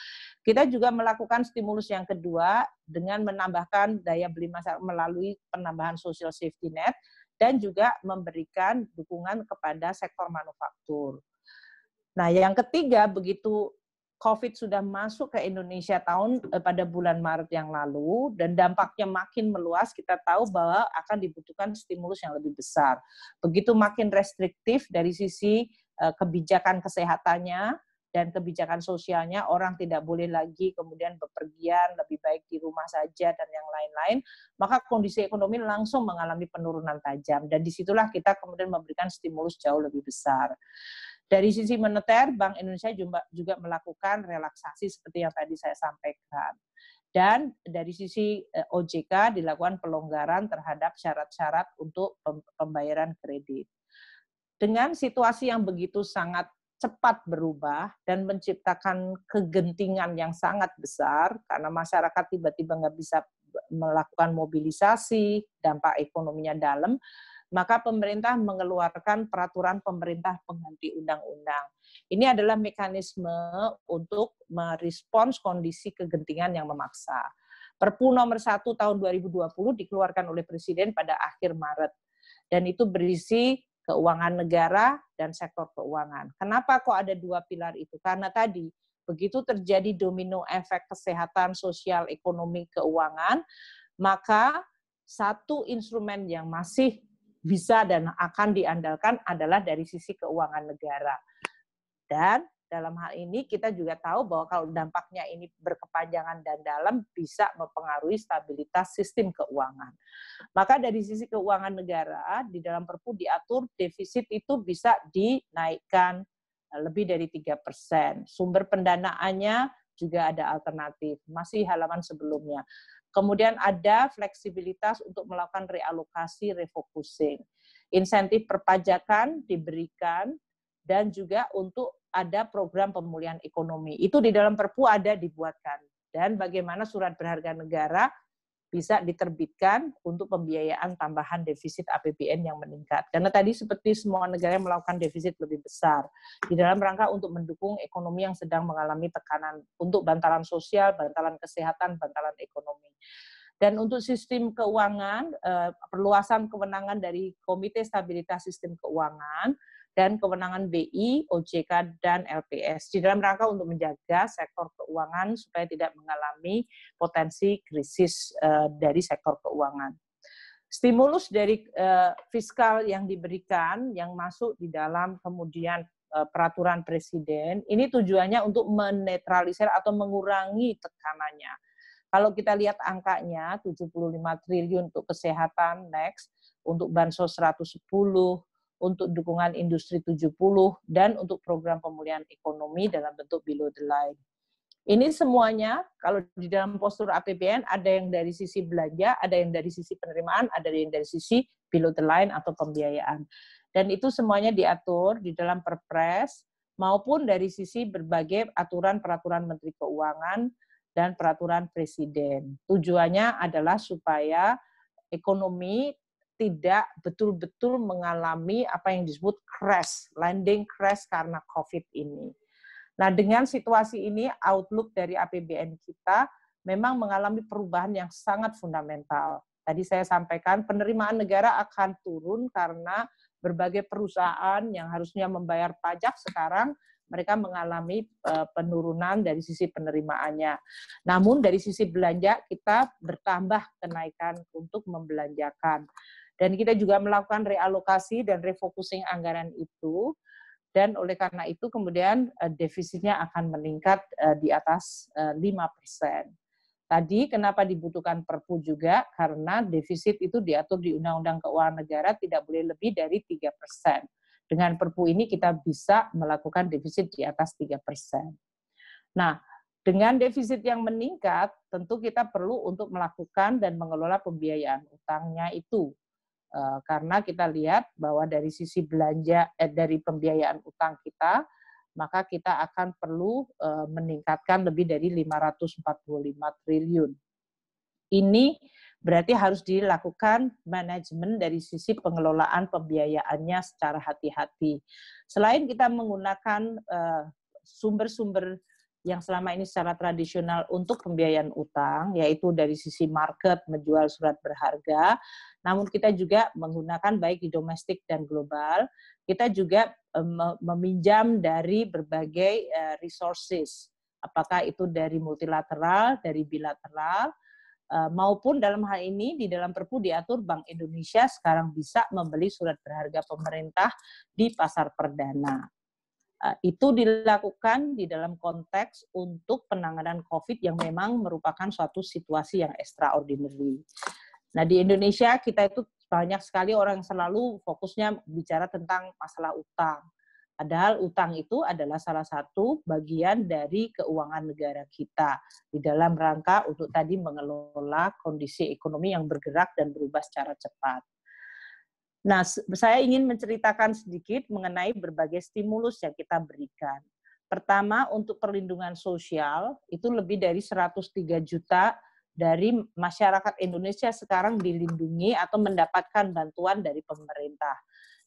Kita juga melakukan stimulus yang kedua dengan menambahkan daya beli masyarakat melalui penambahan social safety net dan juga memberikan dukungan kepada sektor manufaktur. Nah, yang ketiga begitu COVID sudah masuk ke Indonesia tahun eh, pada bulan Maret yang lalu dan dampaknya makin meluas, kita tahu bahwa akan dibutuhkan stimulus yang lebih besar. Begitu makin restriktif dari sisi eh, kebijakan kesehatannya dan kebijakan sosialnya, orang tidak boleh lagi kemudian bepergian, lebih baik di rumah saja dan yang lain-lain, maka kondisi ekonomi langsung mengalami penurunan tajam dan disitulah kita kemudian memberikan stimulus jauh lebih besar. Dari sisi moneter, Bank Indonesia juga melakukan relaksasi seperti yang tadi saya sampaikan. Dan dari sisi eh, OJK dilakukan pelonggaran terhadap syarat-syarat untuk pembayaran kredit. Dengan situasi yang begitu sangat cepat berubah dan menciptakan kegentingan yang sangat besar karena masyarakat tiba-tiba nggak bisa melakukan mobilisasi, dampak ekonominya dalam, maka pemerintah mengeluarkan peraturan pemerintah pengganti undang-undang. Ini adalah mekanisme untuk merespons kondisi kegentingan yang memaksa. Perpu nomor 1 tahun 2020 dikeluarkan oleh Presiden pada akhir Maret. Dan itu berisi keuangan negara dan sektor keuangan. Kenapa kok ada dua pilar itu? Karena tadi begitu terjadi domino efek kesehatan, sosial, ekonomi, keuangan, maka satu instrumen yang masih bisa dan akan diandalkan adalah dari sisi keuangan negara. Dan dalam hal ini kita juga tahu bahwa kalau dampaknya ini berkepanjangan dan dalam bisa mempengaruhi stabilitas sistem keuangan. Maka dari sisi keuangan negara di dalam Perpu diatur defisit itu bisa dinaikkan lebih dari persen. Sumber pendanaannya juga ada alternatif, masih halaman sebelumnya. Kemudian ada fleksibilitas untuk melakukan realokasi, refocusing. Insentif perpajakan diberikan dan juga untuk ada program pemulihan ekonomi. Itu di dalam Perpu ada dibuatkan. Dan bagaimana surat berharga negara bisa diterbitkan untuk pembiayaan tambahan defisit APBN yang meningkat. Karena tadi seperti semua negara melakukan defisit lebih besar di dalam rangka untuk mendukung ekonomi yang sedang mengalami tekanan untuk bantalan sosial, bantalan kesehatan, bantalan ekonomi. Dan untuk sistem keuangan, eh, perluasan kewenangan dari Komite Stabilitas Sistem Keuangan dan kewenangan BI, OJK, dan LPS di dalam rangka untuk menjaga sektor keuangan supaya tidak mengalami potensi krisis eh, dari sektor keuangan. Stimulus dari eh, fiskal yang diberikan yang masuk di dalam kemudian eh, peraturan presiden ini tujuannya untuk menetralisir atau mengurangi tekanannya. Kalau kita lihat angkanya 75 triliun untuk kesehatan next, untuk bansos 110, untuk dukungan industri 70 dan untuk program pemulihan ekonomi dalam bentuk below the line. Ini semuanya kalau di dalam postur APBN ada yang dari sisi belanja, ada yang dari sisi penerimaan, ada yang dari sisi below the line atau pembiayaan. Dan itu semuanya diatur di dalam Perpres maupun dari sisi berbagai aturan peraturan Menteri Keuangan dan peraturan Presiden. Tujuannya adalah supaya ekonomi tidak betul-betul mengalami apa yang disebut crash, landing crash karena COVID ini. Nah, dengan situasi ini, outlook dari APBN kita memang mengalami perubahan yang sangat fundamental. Tadi saya sampaikan, penerimaan negara akan turun karena berbagai perusahaan yang harusnya membayar pajak sekarang mereka mengalami eh, penurunan dari sisi penerimaannya. Namun dari sisi belanja kita bertambah kenaikan untuk membelanjakan. Dan kita juga melakukan realokasi dan refocusing anggaran itu. Dan oleh karena itu kemudian eh, defisitnya akan meningkat eh, di atas 5 eh, persen. Tadi kenapa dibutuhkan perpu juga karena defisit itu diatur di Undang-Undang Keuangan Negara tidak boleh lebih dari 3 persen. Dengan perpu ini kita bisa melakukan defisit di atas 3 persen. Nah, dengan defisit yang meningkat, tentu kita perlu untuk melakukan dan mengelola pembiayaan utangnya itu. Eh, karena kita lihat bahwa dari sisi belanja eh, dari pembiayaan utang kita maka kita akan perlu eh, meningkatkan lebih dari 545 triliun. Ini berarti harus dilakukan manajemen dari sisi pengelolaan pembiayaannya secara hati-hati. Selain kita menggunakan eh, sumber-sumber uh, yang selama ini secara tradisional untuk pembiayaan utang, yaitu dari sisi market menjual surat berharga. Namun kita juga menggunakan baik di domestik dan global. Kita juga eh, meminjam dari berbagai eh, resources, apakah itu dari multilateral, dari bilateral, eh, maupun dalam hal ini di dalam Perpu diatur Bank Indonesia sekarang bisa membeli surat berharga pemerintah di pasar perdana. Eh, itu dilakukan di dalam konteks untuk penanganan COVID yang memang merupakan suatu situasi yang extraordinary. Nah, di Indonesia kita itu banyak sekali orang yang selalu fokusnya bicara tentang masalah utang. Padahal utang itu adalah salah satu bagian dari keuangan negara kita di dalam rangka untuk tadi mengelola kondisi ekonomi yang bergerak dan berubah secara cepat. Nah, saya ingin menceritakan sedikit mengenai berbagai stimulus yang kita berikan. Pertama, untuk perlindungan sosial, itu lebih dari 103 juta dari masyarakat Indonesia sekarang dilindungi atau mendapatkan bantuan dari pemerintah.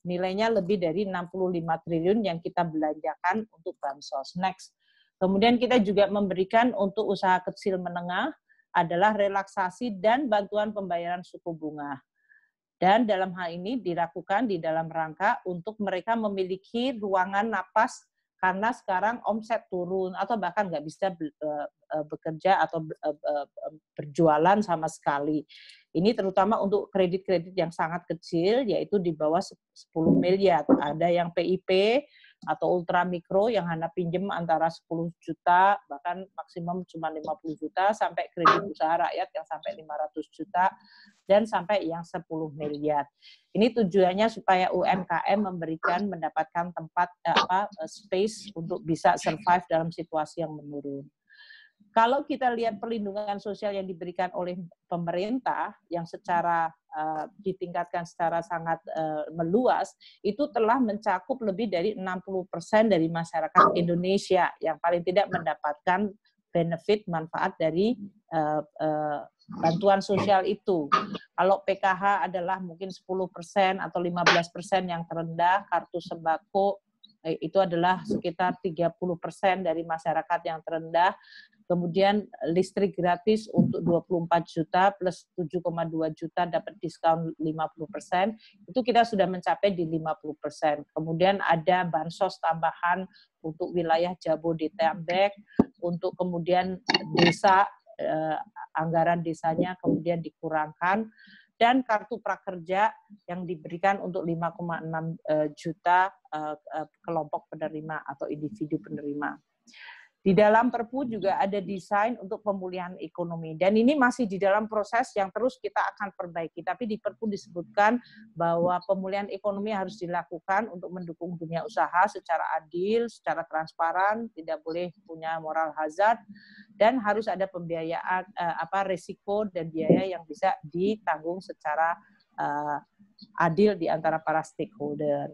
Nilainya lebih dari 65 triliun yang kita belanjakan untuk Bansos. Next. Kemudian kita juga memberikan untuk usaha kecil menengah adalah relaksasi dan bantuan pembayaran suku bunga dan dalam hal ini dilakukan di dalam rangka untuk mereka memiliki ruangan napas karena sekarang omset turun atau bahkan nggak bisa eh, eh, bekerja atau eh, berjualan sama sekali. Ini terutama untuk kredit-kredit yang sangat kecil, yaitu di bawah 10 miliar. Ada yang PIP, atau ultramikro yang hanya pinjam antara 10 juta bahkan maksimum cuma 50 juta sampai kredit usaha rakyat yang sampai 500 juta dan sampai yang 10 miliar. Ini tujuannya supaya UMKM memberikan mendapatkan tempat eh, apa eh, space untuk bisa survive dalam situasi yang menurun. Kalau kita lihat perlindungan sosial yang diberikan oleh pemerintah yang secara uh, ditingkatkan secara sangat uh, meluas, itu telah mencakup lebih dari 60% dari masyarakat Indonesia yang paling tidak mendapatkan benefit manfaat dari uh, uh, bantuan sosial itu. Kalau PKH adalah mungkin 10% atau 15% yang terendah, kartu sembako itu adalah sekitar 30% dari masyarakat yang terendah. Kemudian listrik gratis untuk 24 juta plus 7,2 juta dapat diskon 50 persen. Itu kita sudah mencapai di 50 persen. Kemudian ada bansos tambahan untuk wilayah Jabodetabek, untuk kemudian desa eh, anggaran desanya kemudian dikurangkan dan kartu prakerja yang diberikan untuk 5,6 eh, juta eh, kelompok penerima atau individu penerima. Di dalam Perpu juga ada desain untuk pemulihan ekonomi dan ini masih di dalam proses yang terus kita akan perbaiki. Tapi di Perpu disebutkan bahwa pemulihan ekonomi harus dilakukan untuk mendukung dunia usaha secara adil, secara transparan, tidak boleh punya moral hazard dan harus ada pembiayaan eh, apa risiko dan biaya yang bisa ditanggung secara eh, adil di antara para stakeholder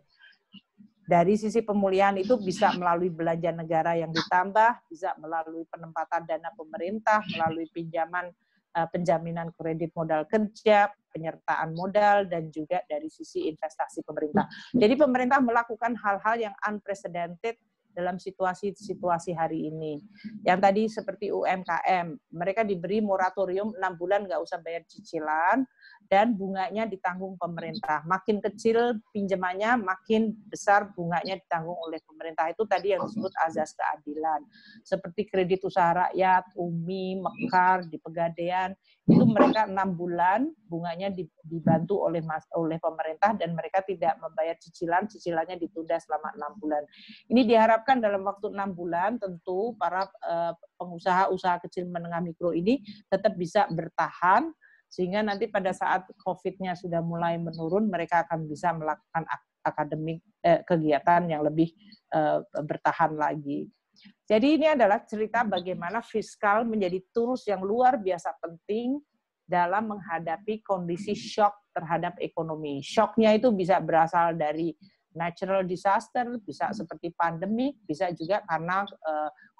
dari sisi pemulihan itu bisa melalui belanja negara yang ditambah, bisa melalui penempatan dana pemerintah, melalui pinjaman eh, penjaminan kredit modal kerja, penyertaan modal, dan juga dari sisi investasi pemerintah. Jadi pemerintah melakukan hal-hal yang unprecedented dalam situasi-situasi hari ini. Yang tadi seperti UMKM, mereka diberi moratorium 6 bulan nggak usah bayar cicilan, dan bunganya ditanggung pemerintah. Makin kecil pinjamannya, makin besar bunganya ditanggung oleh pemerintah. Itu tadi yang disebut azas keadilan. Seperti kredit usaha rakyat, UMI, Mekar, di Pegadaian, itu mereka enam bulan bunganya dibantu oleh mas, oleh pemerintah dan mereka tidak membayar cicilan, cicilannya ditunda selama enam bulan. Ini diharap harapkan dalam waktu enam bulan tentu para eh, pengusaha usaha kecil menengah mikro ini tetap bisa bertahan sehingga nanti pada saat COVID-nya sudah mulai menurun mereka akan bisa melakukan akademik eh, kegiatan yang lebih eh, bertahan lagi. Jadi ini adalah cerita bagaimana fiskal menjadi tools yang luar biasa penting dalam menghadapi kondisi shock terhadap ekonomi. Shocknya itu bisa berasal dari natural disaster, bisa hmm. seperti pandemi, bisa juga karena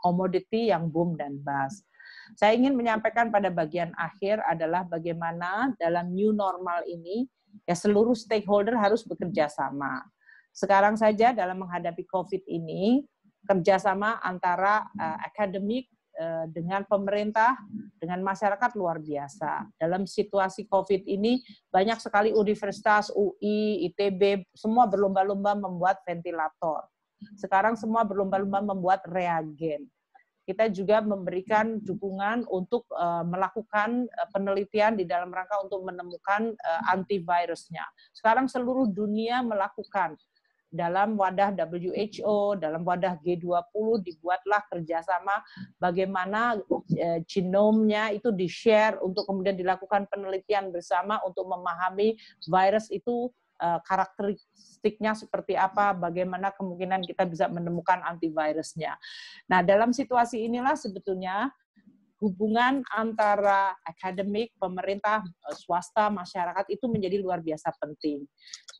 komoditi eh, yang boom dan bust. Saya ingin menyampaikan pada bagian akhir adalah bagaimana dalam new normal ini ya seluruh stakeholder harus bekerja sama. Sekarang saja dalam menghadapi COVID ini kerjasama antara uh, eh, akademik, Eh, dengan pemerintah, dengan masyarakat luar biasa. Dalam situasi COVID ini, banyak sekali universitas, UI, ITB, semua berlomba-lomba membuat ventilator. Sekarang semua berlomba-lomba membuat reagen. Kita juga memberikan dukungan untuk eh, melakukan eh, penelitian di dalam rangka untuk menemukan antivirusnya. Sekarang seluruh dunia melakukan dalam wadah WHO, dalam wadah G20 dibuatlah kerjasama bagaimana eh, genomnya itu di-share untuk kemudian dilakukan penelitian bersama untuk memahami virus itu eh, karakteristiknya seperti apa, bagaimana kemungkinan kita bisa menemukan antivirusnya. Nah, dalam situasi inilah sebetulnya hubungan antara akademik, pemerintah, e, swasta, masyarakat itu menjadi luar biasa penting.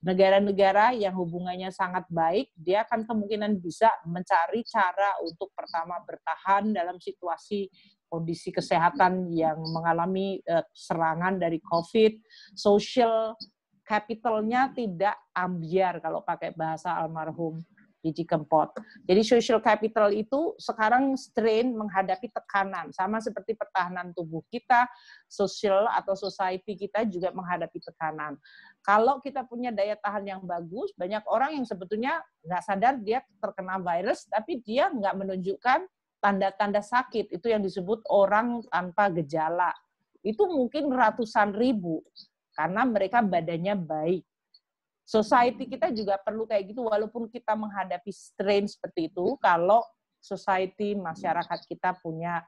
Negara-negara yang hubungannya sangat baik, dia akan kemungkinan bisa mencari cara untuk pertama bertahan dalam situasi kondisi kesehatan yang mengalami e, serangan dari COVID, social capitalnya tidak ambiar kalau pakai bahasa almarhum biji kempot. Jadi social capital itu sekarang strain menghadapi tekanan, sama seperti pertahanan tubuh kita, social atau society kita juga menghadapi tekanan. Kalau kita punya daya tahan yang bagus, banyak orang yang sebetulnya nggak sadar dia terkena virus, tapi dia nggak menunjukkan tanda-tanda sakit, itu yang disebut orang tanpa gejala. Itu mungkin ratusan ribu, karena mereka badannya baik society kita juga perlu kayak gitu walaupun kita menghadapi strain seperti itu kalau society masyarakat kita punya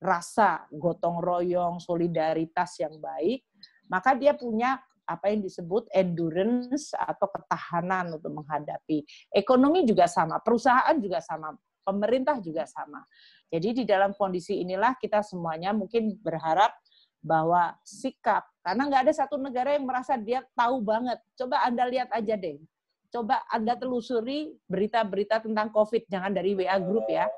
rasa gotong royong, solidaritas yang baik, maka dia punya apa yang disebut endurance atau ketahanan untuk menghadapi. Ekonomi juga sama, perusahaan juga sama, pemerintah juga sama. Jadi di dalam kondisi inilah kita semuanya mungkin berharap bahwa sikap karena nggak ada satu negara yang merasa dia tahu banget. Coba Anda lihat aja deh. Coba Anda telusuri berita-berita tentang COVID, jangan dari WA Group ya.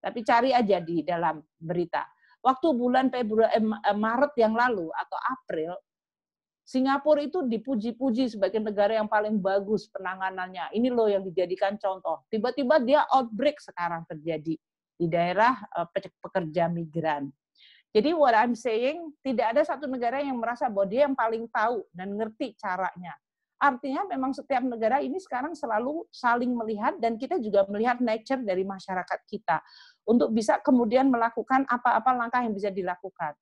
Tapi cari aja di dalam berita. Waktu bulan Februari, eh, eh, Maret yang lalu atau April, Singapura itu dipuji-puji sebagai negara yang paling bagus penanganannya. Ini loh yang dijadikan contoh. Tiba-tiba dia outbreak sekarang terjadi di daerah eh, pekerja migran. Jadi what I'm saying, tidak ada satu negara yang merasa bahwa dia yang paling tahu dan ngerti caranya. Artinya memang setiap negara ini sekarang selalu saling melihat dan kita juga melihat nature dari masyarakat kita untuk bisa kemudian melakukan apa-apa langkah yang bisa dilakukan.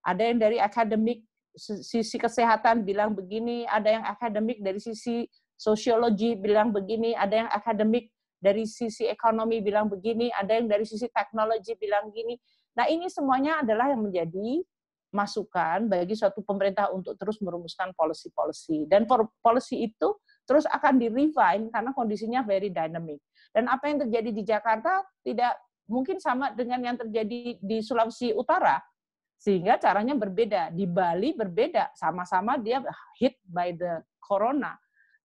Ada yang dari akademik sisi kesehatan bilang begini, ada yang akademik dari sisi sosiologi bilang begini, ada yang akademik dari sisi ekonomi bilang begini, ada yang dari sisi teknologi bilang gini Nah, ini semuanya adalah yang menjadi masukan bagi suatu pemerintah untuk terus merumuskan policy-policy. Dan policy itu terus akan direfine karena kondisinya very dynamic. Dan apa yang terjadi di Jakarta tidak mungkin sama dengan yang terjadi di Sulawesi Utara, sehingga caranya berbeda. Di Bali berbeda, sama-sama dia hit by the corona,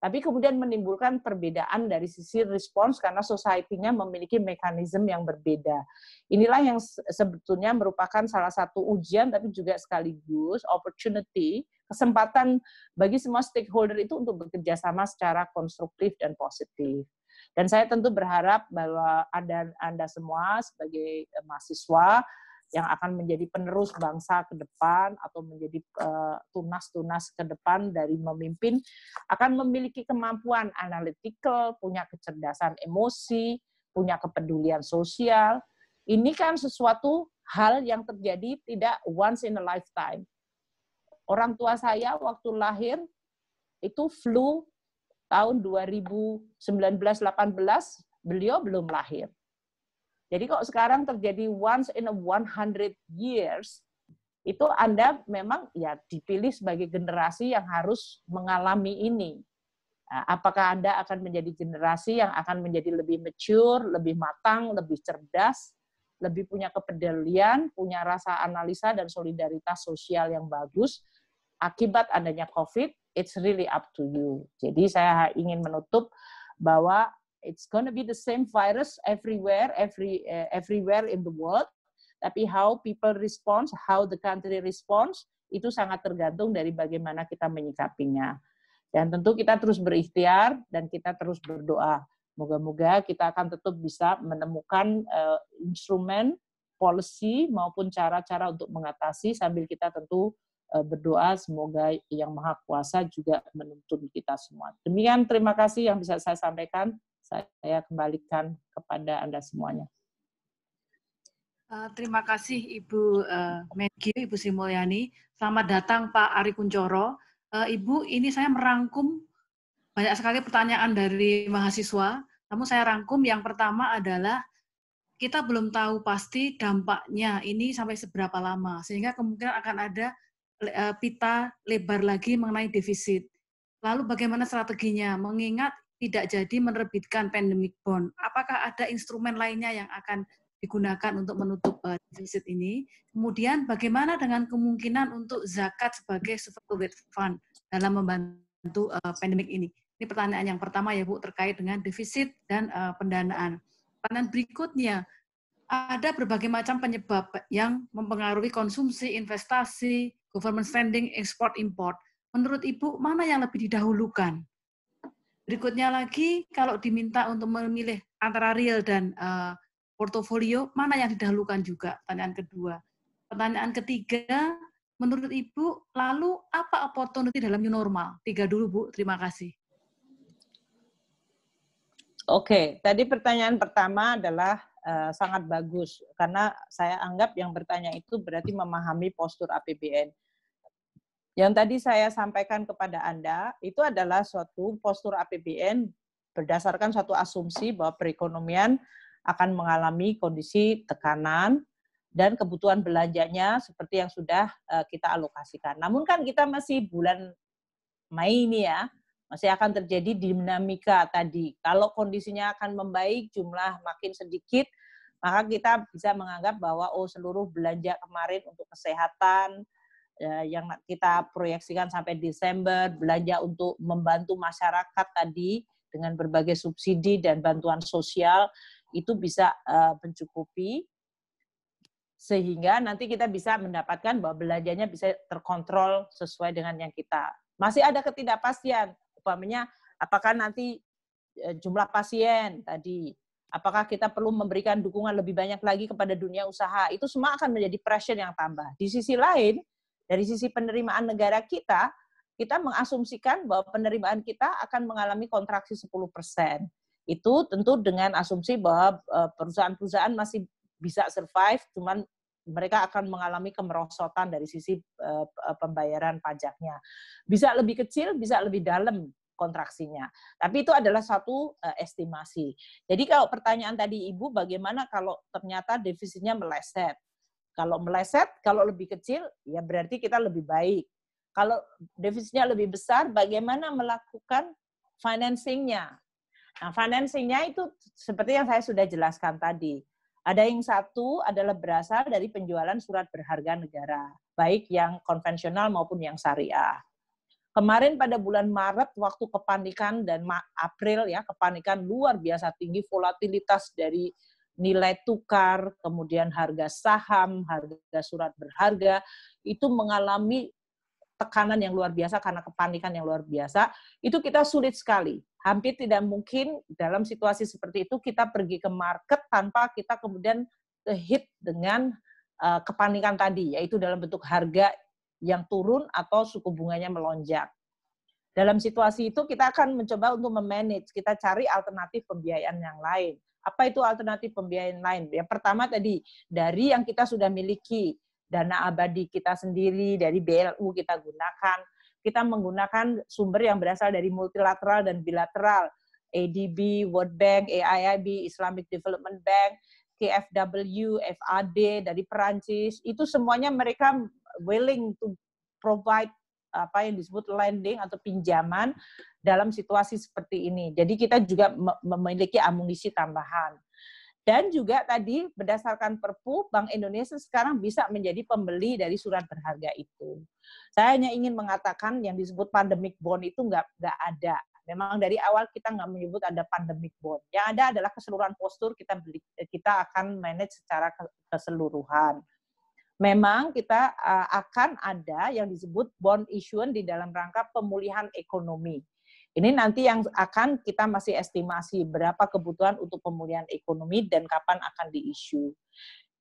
tapi kemudian menimbulkan perbedaan dari sisi respons karena society-nya memiliki mekanisme yang berbeda. Inilah yang sebetulnya merupakan salah satu ujian tapi juga sekaligus opportunity, kesempatan bagi semua stakeholder itu untuk bekerja sama secara konstruktif dan positif. Dan saya tentu berharap bahwa ada Anda semua sebagai eh, mahasiswa yang akan menjadi penerus bangsa ke depan atau menjadi eh, tunas-tunas ke depan dari memimpin akan memiliki kemampuan analytical, punya kecerdasan emosi, punya kepedulian sosial. Ini kan sesuatu hal yang terjadi tidak once in a lifetime. Orang tua saya waktu lahir itu flu tahun 2019-18 beliau belum lahir jadi kok sekarang terjadi once in a 100 years, itu Anda memang ya dipilih sebagai generasi yang harus mengalami ini. Nah, apakah Anda akan menjadi generasi yang akan menjadi lebih mature, lebih matang, lebih cerdas, lebih punya kepedalian, punya rasa analisa dan solidaritas sosial yang bagus akibat adanya COVID, it's really up to you. Jadi saya ingin menutup bahwa it's gonna be the same virus everywhere, every uh, everywhere in the world. Tapi how people respond, how the country responds, itu sangat tergantung dari bagaimana kita menyikapinya. Dan tentu kita terus berikhtiar dan kita terus berdoa. Moga-moga kita akan tetap bisa menemukan uh, instrumen, policy maupun cara-cara untuk mengatasi sambil kita tentu eh, berdoa semoga yang Maha Kuasa juga menuntun kita semua. Demikian terima kasih yang bisa saya sampaikan saya kembalikan kepada Anda semuanya. Eh, terima kasih Ibu eh, Megi, Ibu Simulyani. Selamat datang Pak Ari Kuncoro. Eh, Ibu, ini saya merangkum banyak sekali pertanyaan dari mahasiswa. Namun saya rangkum yang pertama adalah kita belum tahu pasti dampaknya ini sampai seberapa lama. Sehingga kemungkinan akan ada pita lebar lagi mengenai defisit. Lalu bagaimana strateginya? Mengingat tidak jadi menerbitkan pandemic bond. Apakah ada instrumen lainnya yang akan digunakan untuk menutup uh, defisit ini? Kemudian bagaimana dengan kemungkinan untuk zakat sebagai sovereign fund dalam membantu uh, eh, pandemik ini? Ini pertanyaan yang pertama ya Bu terkait dengan defisit dan uh, pendanaan. Pertanyaan berikutnya, ada berbagai macam penyebab yang mempengaruhi konsumsi, investasi, government spending, export, import. Menurut Ibu, mana yang lebih didahulukan? Berikutnya lagi, kalau diminta untuk memilih antara real dan uh, portofolio, mana yang didahulukan juga? Pertanyaan kedua. Pertanyaan ketiga, menurut Ibu, lalu apa opportunity dalam new normal? Tiga dulu, Bu. Terima kasih. Oke, okay. tadi pertanyaan pertama adalah uh, sangat bagus karena saya anggap yang bertanya itu berarti memahami postur APBN. Yang tadi saya sampaikan kepada Anda itu adalah suatu postur APBN berdasarkan suatu asumsi bahwa perekonomian akan mengalami kondisi tekanan dan kebutuhan belanjanya seperti yang sudah eh, kita alokasikan. Namun kan kita masih bulan Mei ini ya, masih akan terjadi dinamika tadi. Kalau kondisinya akan membaik, jumlah makin sedikit, maka kita bisa menganggap bahwa oh seluruh belanja kemarin untuk kesehatan, Ya, yang kita proyeksikan sampai Desember, belanja untuk membantu masyarakat tadi dengan berbagai subsidi dan bantuan sosial itu bisa eh, mencukupi sehingga nanti kita bisa mendapatkan bahwa belanjanya bisa terkontrol sesuai dengan yang kita. Masih ada ketidakpastian, umpamanya apakah nanti eh, jumlah pasien tadi, apakah kita perlu memberikan dukungan lebih banyak lagi kepada dunia usaha, itu semua akan menjadi pressure yang tambah. Di sisi lain, dari sisi penerimaan negara kita, kita mengasumsikan bahwa penerimaan kita akan mengalami kontraksi 10%. Itu tentu dengan asumsi bahwa eh, perusahaan-perusahaan masih bisa survive, cuman mereka akan mengalami kemerosotan dari sisi eh, eh, pembayaran pajaknya. Bisa lebih kecil, bisa lebih dalam kontraksinya. Tapi itu adalah satu estimasi. Jadi kalau pertanyaan tadi Ibu bagaimana kalau ternyata defisitnya meleset? Kalau meleset, kalau lebih kecil, ya berarti kita lebih baik. Kalau defisitnya lebih besar, bagaimana melakukan financingnya? Nah, financingnya itu seperti yang saya sudah jelaskan tadi. Ada yang satu adalah berasal dari penjualan surat berharga negara, baik yang konvensional maupun yang syariah. Kemarin pada bulan Maret waktu kepanikan dan April ya kepanikan luar biasa tinggi volatilitas dari nilai tukar, kemudian harga saham, harga surat berharga, itu mengalami tekanan yang luar biasa karena kepanikan yang luar biasa, itu kita sulit sekali. Hampir tidak mungkin dalam situasi seperti itu kita pergi ke market tanpa kita kemudian hit dengan uh, kepanikan tadi, yaitu dalam bentuk harga yang turun atau suku bunganya melonjak. Dalam situasi itu kita akan mencoba untuk memanage, kita cari alternatif pembiayaan yang lain. Apa itu alternatif pembiayaan lain? Yang pertama tadi dari yang kita sudah miliki dana abadi kita sendiri dari BLU kita gunakan kita menggunakan sumber yang berasal dari multilateral dan bilateral ADB, World Bank, AIIB, Islamic Development Bank, KFW, FAD dari Perancis itu semuanya mereka willing to provide apa yang disebut lending atau pinjaman dalam situasi seperti ini. Jadi kita juga memiliki amunisi tambahan. Dan juga tadi berdasarkan Perpu, Bank Indonesia sekarang bisa menjadi pembeli dari surat berharga itu. Saya hanya ingin mengatakan yang disebut pandemic bond itu nggak nggak ada. Memang dari awal kita nggak menyebut ada pandemic bond. Yang ada adalah keseluruhan postur kita beli, kita akan manage secara keseluruhan memang kita uh, akan ada yang disebut bond issuance di dalam rangka pemulihan ekonomi. Ini nanti yang akan kita masih estimasi berapa kebutuhan untuk pemulihan ekonomi dan kapan akan diisu.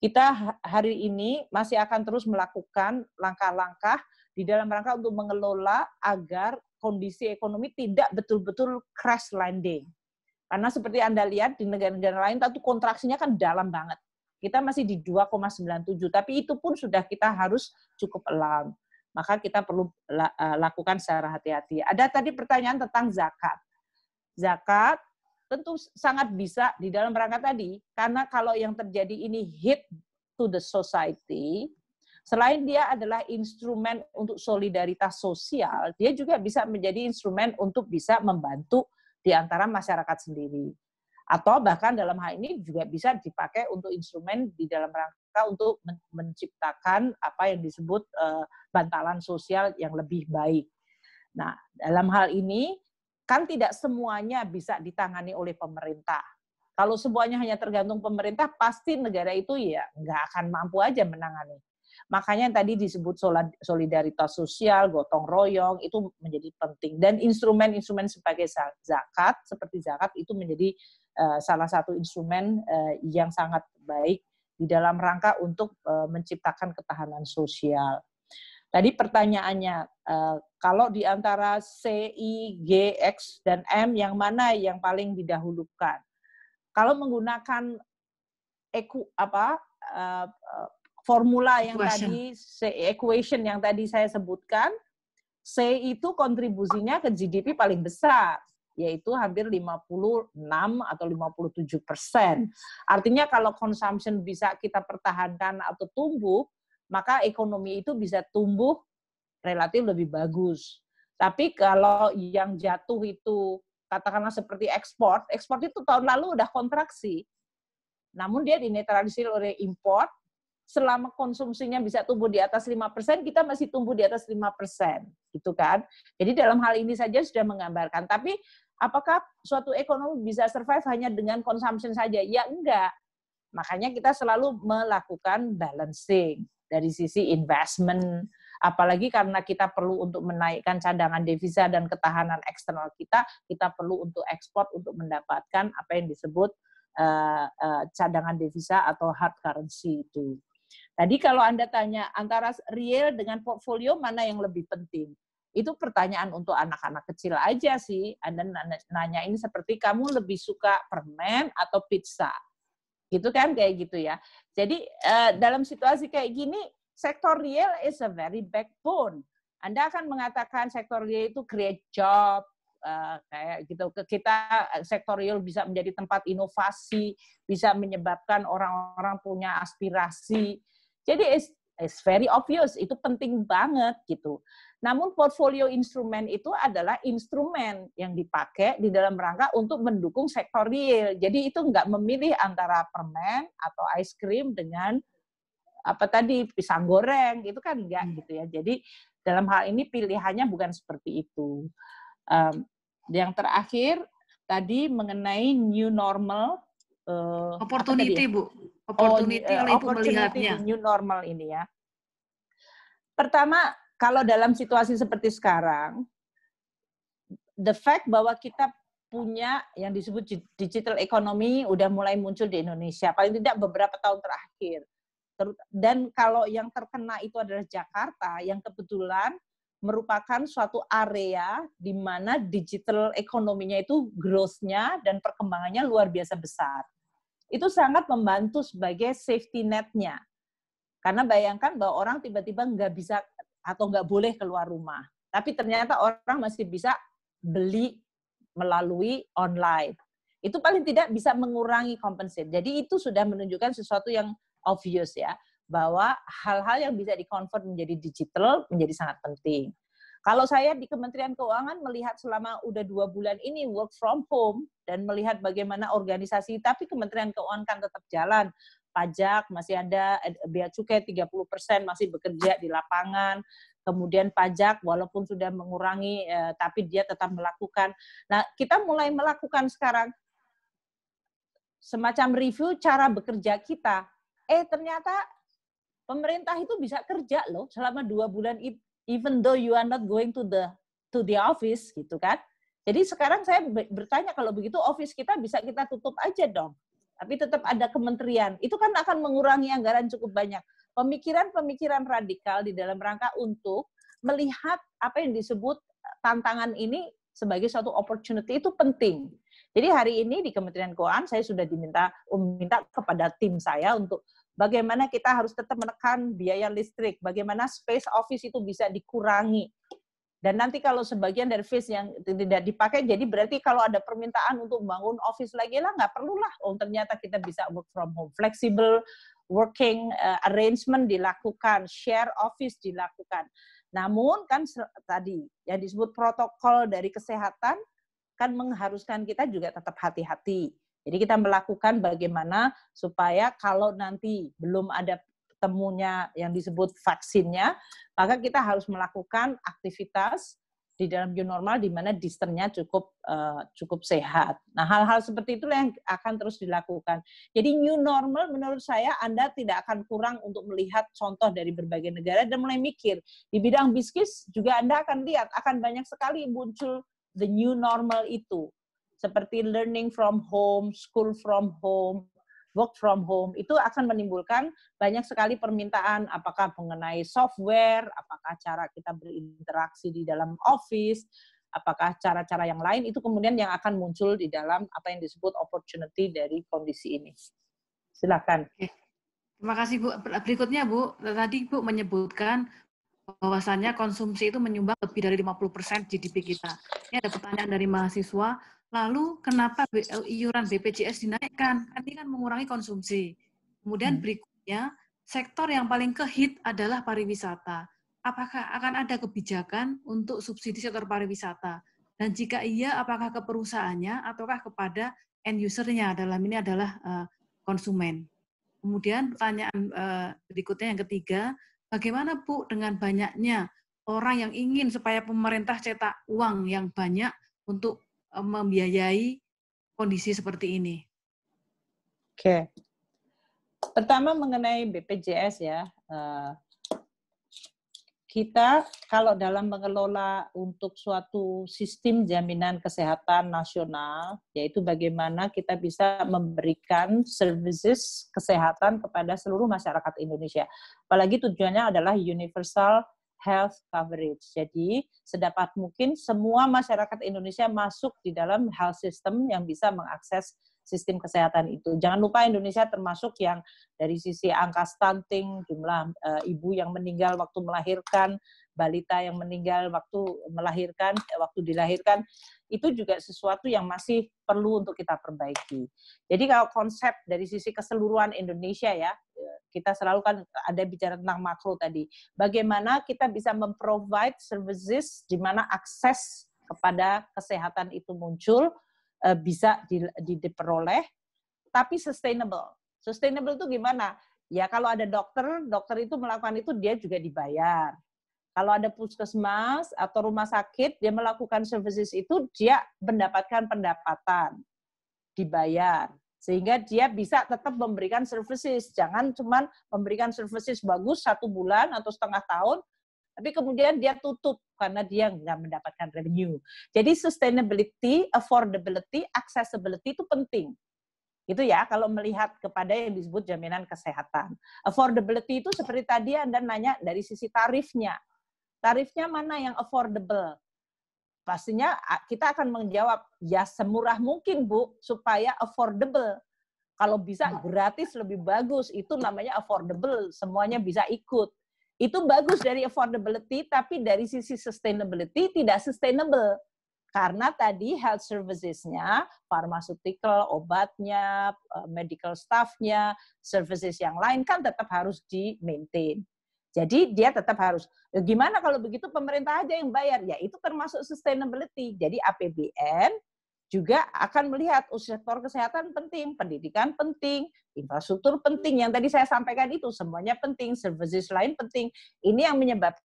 Kita hari ini masih akan terus melakukan langkah-langkah di dalam rangka untuk mengelola agar kondisi ekonomi tidak betul-betul crash landing. Karena seperti Anda lihat di negara-negara lain, tentu kontraksinya kan dalam banget kita masih di 2,97, tapi itu pun sudah kita harus cukup alarm. Maka kita perlu e, lakukan secara hati-hati. Ada tadi pertanyaan tentang zakat. Zakat tentu sangat bisa di dalam rangka tadi, karena kalau yang terjadi ini hit to the society, selain dia adalah instrumen untuk solidaritas sosial, dia juga bisa menjadi instrumen untuk bisa membantu di antara masyarakat sendiri atau bahkan dalam hal ini juga bisa dipakai untuk instrumen di dalam rangka untuk menciptakan apa yang disebut eh, bantalan sosial yang lebih baik. Nah, dalam hal ini kan tidak semuanya bisa ditangani oleh pemerintah. Kalau semuanya hanya tergantung pemerintah, pasti negara itu ya nggak akan mampu aja menangani. Makanya yang tadi disebut solidaritas sosial, gotong royong itu menjadi penting dan instrumen-instrumen sebagai zakat seperti zakat itu menjadi Eh, salah satu instrumen eh, yang sangat baik di dalam rangka untuk eh, menciptakan ketahanan sosial. Tadi pertanyaannya, kalau di antara C, I, G, X, dan M, yang mana yang paling didahulukan? Kalau menggunakan eku, apa, formula yang equation. tadi, C, equation yang tadi saya sebutkan, C itu kontribusinya ke GDP paling besar yaitu hampir 56 atau 57 persen. Artinya kalau consumption bisa kita pertahankan atau tumbuh, maka ekonomi itu bisa tumbuh relatif lebih bagus. Tapi kalau yang jatuh itu katakanlah seperti ekspor, ekspor itu tahun lalu udah kontraksi, namun dia dinetralisir oleh import, selama konsumsinya bisa tumbuh di atas 5%, kita masih tumbuh di atas 5%, gitu kan. Jadi dalam hal ini saja sudah menggambarkan. Tapi apakah suatu ekonomi bisa survive hanya dengan consumption saja? Ya enggak. Makanya kita selalu melakukan balancing dari sisi investment, apalagi karena kita perlu untuk menaikkan cadangan devisa dan ketahanan eksternal kita, kita perlu untuk ekspor untuk mendapatkan apa yang disebut uh, uh, cadangan devisa atau hard currency itu. Tadi kalau Anda tanya antara real dengan portfolio mana yang lebih penting? Itu pertanyaan untuk anak-anak kecil aja sih. Anda nanyain seperti kamu lebih suka permen atau pizza. Gitu kan kayak gitu ya. Jadi eh, dalam situasi kayak gini sektor real is a very backbone. Anda akan mengatakan sektor real itu create job, Uh, kayak gitu kita eh, sektorial bisa menjadi tempat inovasi bisa menyebabkan orang-orang punya aspirasi jadi it's, it's very obvious, itu penting banget gitu. Namun portfolio instrumen itu adalah instrumen yang dipakai di dalam rangka untuk mendukung sektor real. Jadi itu nggak memilih antara permen atau ice cream dengan apa tadi pisang goreng gitu kan enggak hmm. gitu ya. Jadi dalam hal ini pilihannya bukan seperti itu. Um, yang terakhir tadi mengenai new normal uh, opportunity Bu opportunity oh, uh, iya, ibu melihatnya new normal ini ya pertama kalau dalam situasi seperti sekarang the fact bahwa kita punya yang disebut digital economy udah mulai muncul di Indonesia paling tidak beberapa tahun terakhir dan kalau yang terkena itu adalah Jakarta yang kebetulan merupakan suatu area di mana digital ekonominya itu growth-nya dan perkembangannya luar biasa besar itu sangat membantu sebagai safety net-nya. Karena bayangkan bahwa orang tiba-tiba nggak bisa atau nggak boleh keluar rumah. Tapi ternyata orang masih bisa beli melalui online. Itu paling tidak bisa mengurangi compensate. Jadi itu sudah menunjukkan sesuatu yang obvious ya, bahwa hal-hal yang bisa dikonvert menjadi digital menjadi sangat penting. Kalau saya di Kementerian Keuangan melihat selama udah dua bulan ini work from home dan melihat bagaimana organisasi, tapi Kementerian Keuangan kan tetap jalan. Pajak masih ada, eh, bea cukai 30 persen masih bekerja di lapangan, kemudian pajak walaupun sudah mengurangi, eh, tapi dia tetap melakukan. Nah, kita mulai melakukan sekarang semacam review cara bekerja kita. Eh, ternyata pemerintah itu bisa kerja loh selama dua bulan even though you are not going to the to the office gitu kan. Jadi sekarang saya bertanya kalau begitu office kita bisa kita tutup aja dong. Tapi tetap ada kementerian. Itu kan akan mengurangi anggaran cukup banyak. Pemikiran-pemikiran radikal di dalam rangka untuk melihat apa yang disebut eh, tantangan ini sebagai suatu opportunity itu penting. Jadi hari ini di Kementerian Keuangan saya sudah diminta minta kepada tim saya untuk bagaimana kita harus tetap menekan biaya listrik, bagaimana space office itu bisa dikurangi. Dan nanti kalau sebagian dari fees yang tidak dipakai, jadi berarti kalau ada permintaan untuk bangun office lagi lah, nggak perlulah. Oh ternyata kita bisa work from home, flexible working eh, arrangement dilakukan, share office dilakukan. Namun kan tadi yang disebut protokol dari kesehatan kan mengharuskan kita juga tetap hati-hati jadi kita melakukan bagaimana supaya kalau nanti belum ada temunya yang disebut vaksinnya, maka kita harus melakukan aktivitas di dalam new normal di mana distance cukup uh, cukup sehat. Nah, hal-hal seperti itu yang akan terus dilakukan. Jadi new normal menurut saya Anda tidak akan kurang untuk melihat contoh dari berbagai negara dan mulai mikir. Di bidang bisnis juga Anda akan lihat akan banyak sekali muncul the new normal itu seperti learning from home, school from home, work from home itu akan menimbulkan banyak sekali permintaan apakah mengenai software, apakah cara kita berinteraksi di dalam office, apakah cara-cara yang lain itu kemudian yang akan muncul di dalam apa yang disebut opportunity dari kondisi ini. Silakan. Terima kasih Bu. Berikutnya Bu, tadi Bu menyebutkan bahwasannya konsumsi itu menyumbang lebih dari 50% GDP kita. Ini ada pertanyaan dari mahasiswa, Lalu kenapa eh, iuran BPJS dinaikkan? Kan ini kan mengurangi konsumsi. Kemudian hmm. berikutnya, sektor yang paling kehit adalah pariwisata. Apakah akan ada kebijakan untuk subsidi sektor pariwisata? Dan jika iya, apakah ke perusahaannya ataukah kepada end usernya? Dalam ini adalah eh, konsumen. Kemudian pertanyaan eh, berikutnya yang ketiga, bagaimana Bu dengan banyaknya orang yang ingin supaya pemerintah cetak uang yang banyak untuk Eh, membiayai kondisi seperti ini? Oke. Pertama mengenai BPJS ya. Eh, kita kalau dalam mengelola untuk suatu sistem jaminan kesehatan nasional, yaitu bagaimana kita bisa memberikan services kesehatan kepada seluruh masyarakat Indonesia. Apalagi tujuannya adalah universal health coverage. Jadi, sedapat mungkin semua masyarakat Indonesia masuk di dalam health system yang bisa mengakses sistem kesehatan itu. Jangan lupa Indonesia termasuk yang dari sisi angka stunting, jumlah uh, ibu yang meninggal waktu melahirkan, balita yang meninggal waktu melahirkan, eh, waktu dilahirkan, itu juga sesuatu yang masih perlu untuk kita perbaiki. Jadi kalau konsep dari sisi keseluruhan Indonesia ya, eh, kita selalu kan ada bicara tentang makro tadi. Bagaimana kita bisa memprovide services di mana akses kepada kesehatan itu muncul, eh, bisa diperoleh, tapi sustainable. Sustainable itu gimana? Ya kalau ada dokter, dokter itu melakukan itu dia juga dibayar kalau ada puskesmas atau rumah sakit, dia melakukan services itu, dia mendapatkan pendapatan, dibayar. Sehingga dia bisa tetap memberikan services. Jangan cuma memberikan services bagus satu bulan atau setengah tahun, tapi kemudian dia tutup karena dia nggak mendapatkan revenue. Jadi sustainability, affordability, accessibility itu penting gitu ya kalau melihat kepada yang disebut jaminan kesehatan. Affordability itu seperti tadi Anda nanya dari sisi tarifnya tarifnya mana yang affordable? Pastinya kita akan menjawab, ya semurah mungkin Bu, supaya affordable. Kalau bisa nah. gratis lebih bagus, itu namanya affordable, semuanya bisa ikut. Itu bagus dari affordability, tapi dari sisi sustainability tidak sustainable. Karena tadi health services-nya, pharmaceutical, obatnya, eh, medical staff-nya, services yang lain kan tetap harus di-maintain. Jadi dia tetap harus. Ya, gimana kalau begitu pemerintah aja yang bayar? Ya itu termasuk sustainability. Jadi APBN juga akan melihat oh, sektor kesehatan penting, pendidikan penting, infrastruktur penting. Yang tadi saya sampaikan itu semuanya penting, services lain penting. Ini yang menyebabkan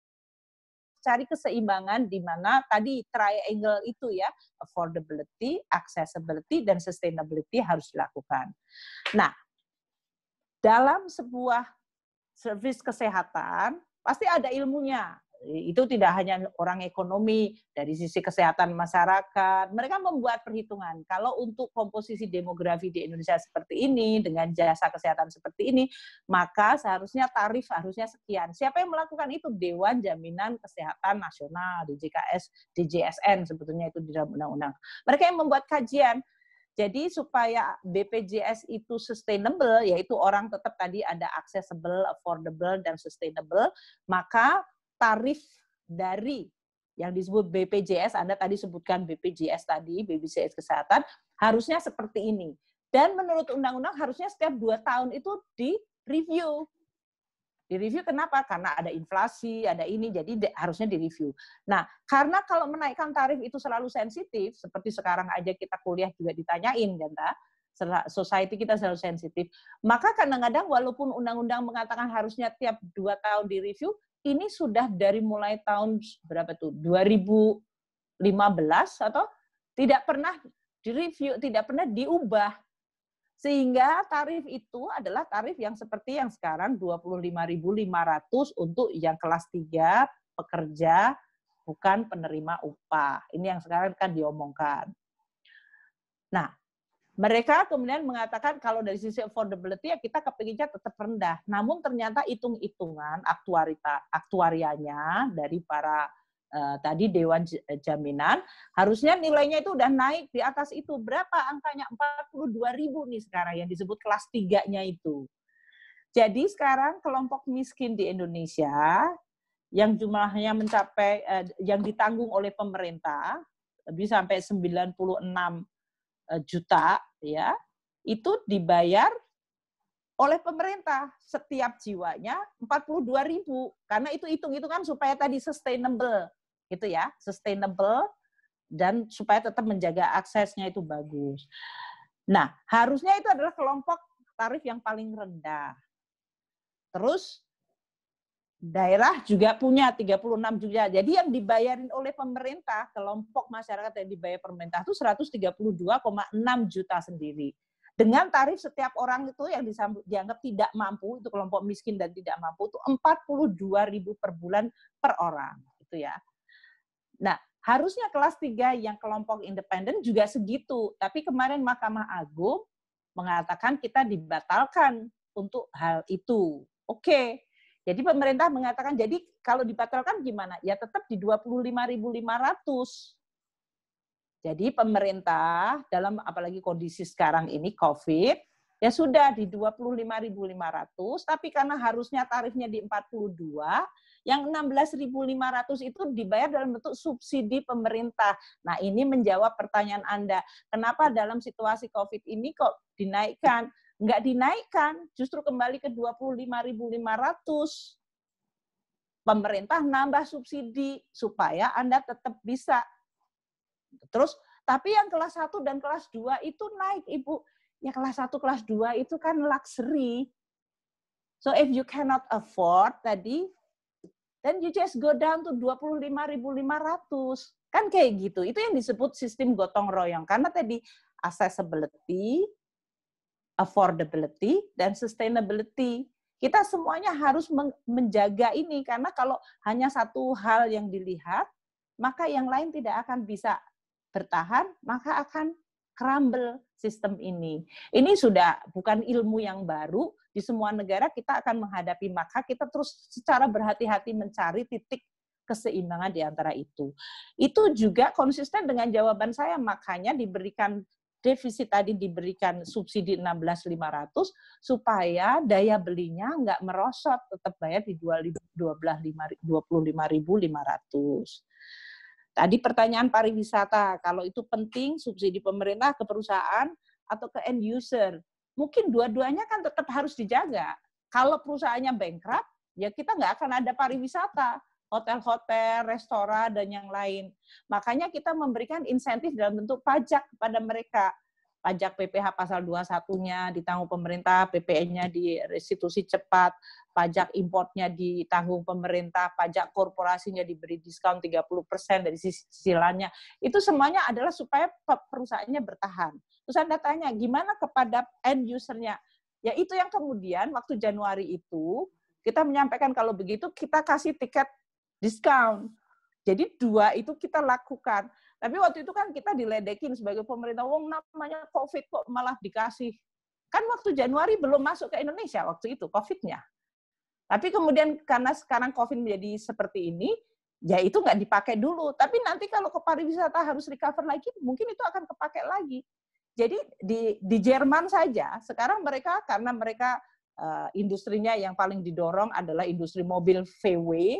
cari keseimbangan di mana tadi triangle itu ya, affordability, accessibility, dan sustainability harus dilakukan. Nah, dalam sebuah servis kesehatan pasti ada ilmunya. Itu tidak hanya orang ekonomi, dari sisi kesehatan masyarakat. Mereka membuat perhitungan. Kalau untuk komposisi demografi di Indonesia seperti ini, dengan jasa kesehatan seperti ini, maka seharusnya tarif harusnya sekian. Siapa yang melakukan itu? Dewan Jaminan Kesehatan Nasional, DJKS, DJSN sebetulnya itu di dalam undang-undang. Mereka yang membuat kajian, jadi supaya BPJS itu sustainable, yaitu orang tetap tadi ada accessible, affordable, dan sustainable, maka tarif dari yang disebut BPJS, Anda tadi sebutkan BPJS tadi, BPJS Kesehatan, harusnya seperti ini. Dan menurut undang-undang harusnya setiap dua tahun itu di review Direview kenapa? Karena ada inflasi, ada ini, jadi di, harusnya direview. Nah, karena kalau menaikkan tarif itu selalu sensitif, seperti sekarang aja kita kuliah juga ditanyain, kan, ta? society kita selalu sensitif. Maka kadang-kadang walaupun undang-undang mengatakan harusnya tiap dua tahun direview, ini sudah dari mulai tahun berapa tuh 2015 atau tidak pernah direview, tidak pernah diubah. Sehingga tarif itu adalah tarif yang seperti yang sekarang 25.500 untuk yang kelas 3 pekerja bukan penerima upah. Ini yang sekarang kan diomongkan. Nah, mereka kemudian mengatakan kalau dari sisi affordability ya kita kepinginnya tetap rendah. Namun ternyata hitung-hitungan aktuarita aktuarianya dari para eh, tadi Dewan eh, Jaminan, harusnya nilainya itu udah naik di atas itu. Berapa angkanya? 42 ribu nih sekarang yang disebut kelas 3-nya itu. Jadi sekarang kelompok miskin di Indonesia yang jumlahnya mencapai, eh, yang ditanggung oleh pemerintah, lebih sampai 96 eh, juta ya, itu dibayar oleh pemerintah setiap jiwanya dua ribu karena itu hitung kan supaya tadi sustainable gitu ya, sustainable dan supaya tetap menjaga aksesnya itu bagus. Nah, harusnya itu adalah kelompok tarif yang paling rendah. Terus daerah juga punya 36 juga. Jadi yang dibayarin oleh pemerintah, kelompok masyarakat yang dibayar pemerintah itu 132,6 juta sendiri. Dengan tarif setiap orang itu yang disambut, dianggap tidak mampu, itu kelompok miskin dan tidak mampu, itu 42 ribu per bulan per orang. Gitu ya. Nah, harusnya kelas 3 yang kelompok independen juga segitu. Tapi kemarin Mahkamah Agung mengatakan kita dibatalkan untuk hal itu. Oke. Jadi pemerintah mengatakan jadi kalau dibatalkan gimana? Ya tetap di 25.500. Jadi pemerintah dalam apalagi kondisi sekarang ini Covid Ya sudah di 25.500, tapi karena harusnya tarifnya di 42, yang 16.500 itu dibayar dalam bentuk subsidi pemerintah. Nah, ini menjawab pertanyaan Anda, kenapa dalam situasi Covid ini kok dinaikkan? Enggak dinaikkan, justru kembali ke 25.500. Pemerintah nambah subsidi supaya Anda tetap bisa. Terus tapi yang kelas 1 dan kelas 2 itu naik, Ibu ya kelas 1, kelas 2 itu kan luxury. So if you cannot afford tadi, then you just go down to 25.500. Kan kayak gitu. Itu yang disebut sistem gotong royong. Karena tadi accessibility, affordability, dan sustainability. Kita semuanya harus menjaga ini karena kalau hanya satu hal yang dilihat, maka yang lain tidak akan bisa bertahan, maka akan crumble sistem ini. Ini sudah bukan ilmu yang baru, di semua negara kita akan menghadapi maka kita terus secara berhati-hati mencari titik keseimbangan di antara itu. Itu juga konsisten dengan jawaban saya, makanya diberikan defisit tadi diberikan subsidi 16.500 supaya daya belinya nggak merosot, tetap bayar di 25.500. Tadi pertanyaan pariwisata, kalau itu penting subsidi pemerintah ke perusahaan atau ke end user. Mungkin dua-duanya kan tetap harus dijaga. Kalau perusahaannya bankrupt, ya kita nggak akan ada pariwisata, hotel-hotel, restoran, dan yang lain. Makanya kita memberikan insentif dalam bentuk pajak kepada mereka pajak PPh pasal 21-nya ditanggung pemerintah, PPN-nya di restitusi cepat, pajak importnya ditanggung pemerintah, pajak korporasinya diberi diskon 30% dari silanya, Itu semuanya adalah supaya perusahaannya bertahan. Terus Anda tanya, gimana kepada end usernya? Ya itu yang kemudian waktu Januari itu, kita menyampaikan kalau begitu kita kasih tiket diskon jadi dua itu kita lakukan. Tapi waktu itu kan kita diledekin sebagai pemerintah, wong namanya COVID kok malah dikasih. Kan waktu Januari belum masuk ke Indonesia waktu itu COVID-nya. Tapi kemudian karena sekarang COVID menjadi seperti ini, ya itu nggak dipakai dulu. Tapi nanti kalau ke pariwisata harus recover lagi, mungkin itu akan kepakai lagi. Jadi di, di Jerman saja, sekarang mereka karena mereka uh, industrinya yang paling didorong adalah industri mobil VW,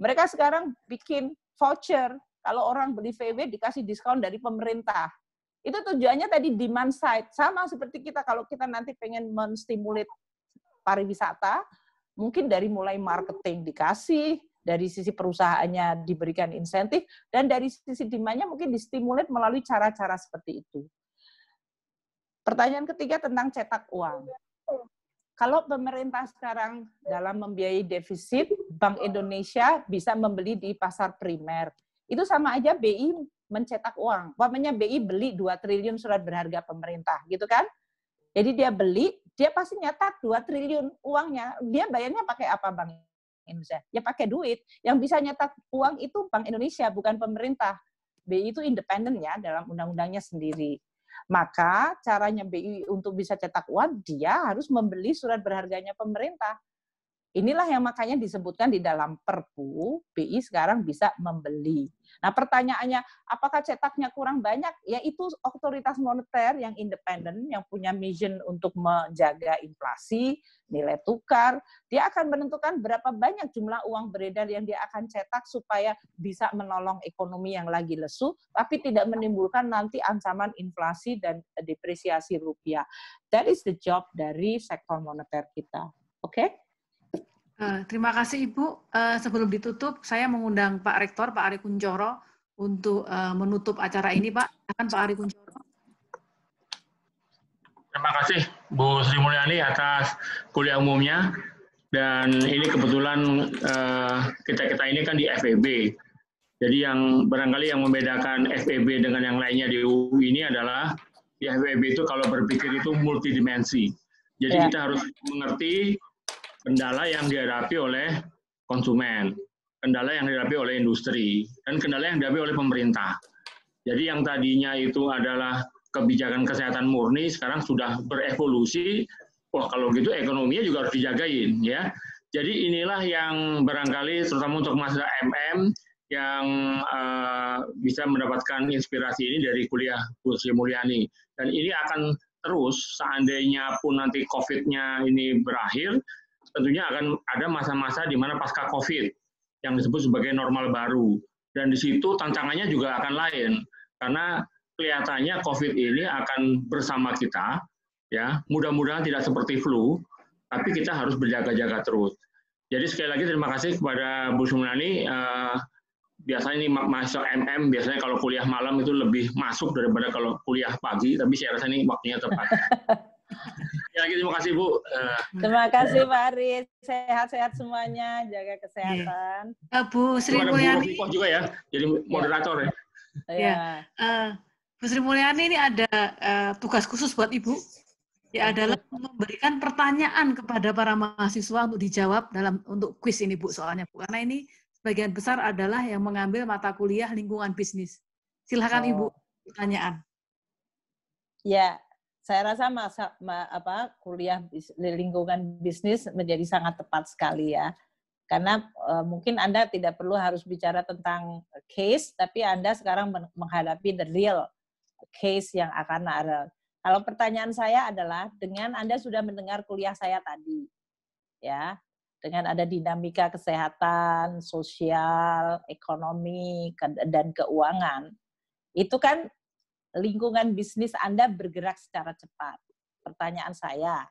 mereka sekarang bikin voucher. Kalau orang beli VW dikasih diskon dari pemerintah. Itu tujuannya tadi demand side. Sama seperti kita kalau kita nanti pengen menstimulit pariwisata, mungkin dari mulai marketing dikasih, dari sisi perusahaannya diberikan insentif, dan dari sisi demandnya mungkin distimulit melalui cara-cara seperti itu. Pertanyaan ketiga tentang cetak uang. Kalau pemerintah sekarang dalam membiayai defisit, Bank Indonesia bisa membeli di pasar primer. Itu sama aja BI mencetak uang. Pokoknya BI beli 2 triliun surat berharga pemerintah, gitu kan? Jadi dia beli, dia pasti nyetak 2 triliun uangnya. Dia bayarnya pakai apa Bank Indonesia? Ya pakai duit. Yang bisa nyetak uang itu Bank Indonesia, bukan pemerintah. BI itu independen ya dalam undang-undangnya sendiri. Maka caranya BI untuk bisa cetak uang, dia harus membeli surat berharganya pemerintah. Inilah yang makanya disebutkan di dalam Perpu, BI sekarang bisa membeli. Nah, pertanyaannya apakah cetaknya kurang banyak? Ya itu otoritas moneter yang independen yang punya mission untuk menjaga inflasi, nilai tukar, dia akan menentukan berapa banyak jumlah uang beredar yang dia akan cetak supaya bisa menolong ekonomi yang lagi lesu tapi tidak menimbulkan nanti ancaman inflasi dan depresiasi rupiah. That is the job dari sektor moneter kita. Oke? Okay? Eh, terima kasih Ibu. Eh, sebelum ditutup, saya mengundang Pak Rektor, Pak Ari Kuncoro, untuk eh, menutup acara ini, Pak. Akan Pak Ari Kuncoro. Terima kasih Bu Sri Mulyani atas kuliah umumnya. Dan ini kebetulan kita-kita ini kan di FEB. Jadi yang barangkali yang membedakan FEB dengan yang lainnya di UU ini adalah di FEB itu kalau berpikir itu multidimensi. Jadi ya. kita harus mengerti kendala yang dihadapi oleh konsumen, kendala yang dihadapi oleh industri, dan kendala yang dihadapi oleh pemerintah. Jadi yang tadinya itu adalah kebijakan kesehatan murni, sekarang sudah berevolusi, wah kalau gitu ekonominya juga harus dijagain ya. Jadi inilah yang barangkali terutama untuk masa MM yang uh, bisa mendapatkan inspirasi ini dari kuliah Bu Sri Mulyani. Dan ini akan terus seandainya pun nanti COVID-nya ini berakhir, tentunya akan ada masa-masa di mana pasca COVID yang disebut sebagai normal baru. Dan di situ tantangannya juga akan lain karena kelihatannya COVID ini akan bersama kita, ya. Mudah-mudahan tidak seperti flu, tapi kita harus berjaga-jaga terus. Jadi sekali lagi terima kasih kepada Bu Sumunani. Eh, biasanya ini masuk MM, biasanya kalau kuliah malam itu lebih masuk daripada kalau kuliah pagi, tapi saya rasa ini waktunya tepat. *laughs* lagi terima kasih Bu. Eh, terima kasih Pak Aris. Sehat-sehat semuanya, jaga kesehatan. Ya. Bu Sri Mulyani. Bu juga ya, jadi iya. moderator ya. Iya. Ya. Uh, Bu Sri Mulyani ini ada uh, tugas khusus buat Ibu. Ya adalah memberikan pertanyaan kepada para mahasiswa untuk dijawab dalam untuk kuis ini Bu soalnya Bu karena ini sebagian besar adalah yang mengambil mata kuliah lingkungan bisnis. Silahkan oh. Ibu pertanyaan. Ya, saya rasa masa ma, apa kuliah bis, lingkungan bisnis menjadi sangat tepat sekali ya karena e, mungkin anda tidak perlu harus bicara tentang case tapi anda sekarang menghadapi the real case yang akan ada kalau pertanyaan saya adalah dengan anda sudah mendengar kuliah saya tadi ya dengan ada dinamika kesehatan sosial ekonomi dan keuangan itu kan lingkungan bisnis Anda bergerak secara cepat. Pertanyaan saya,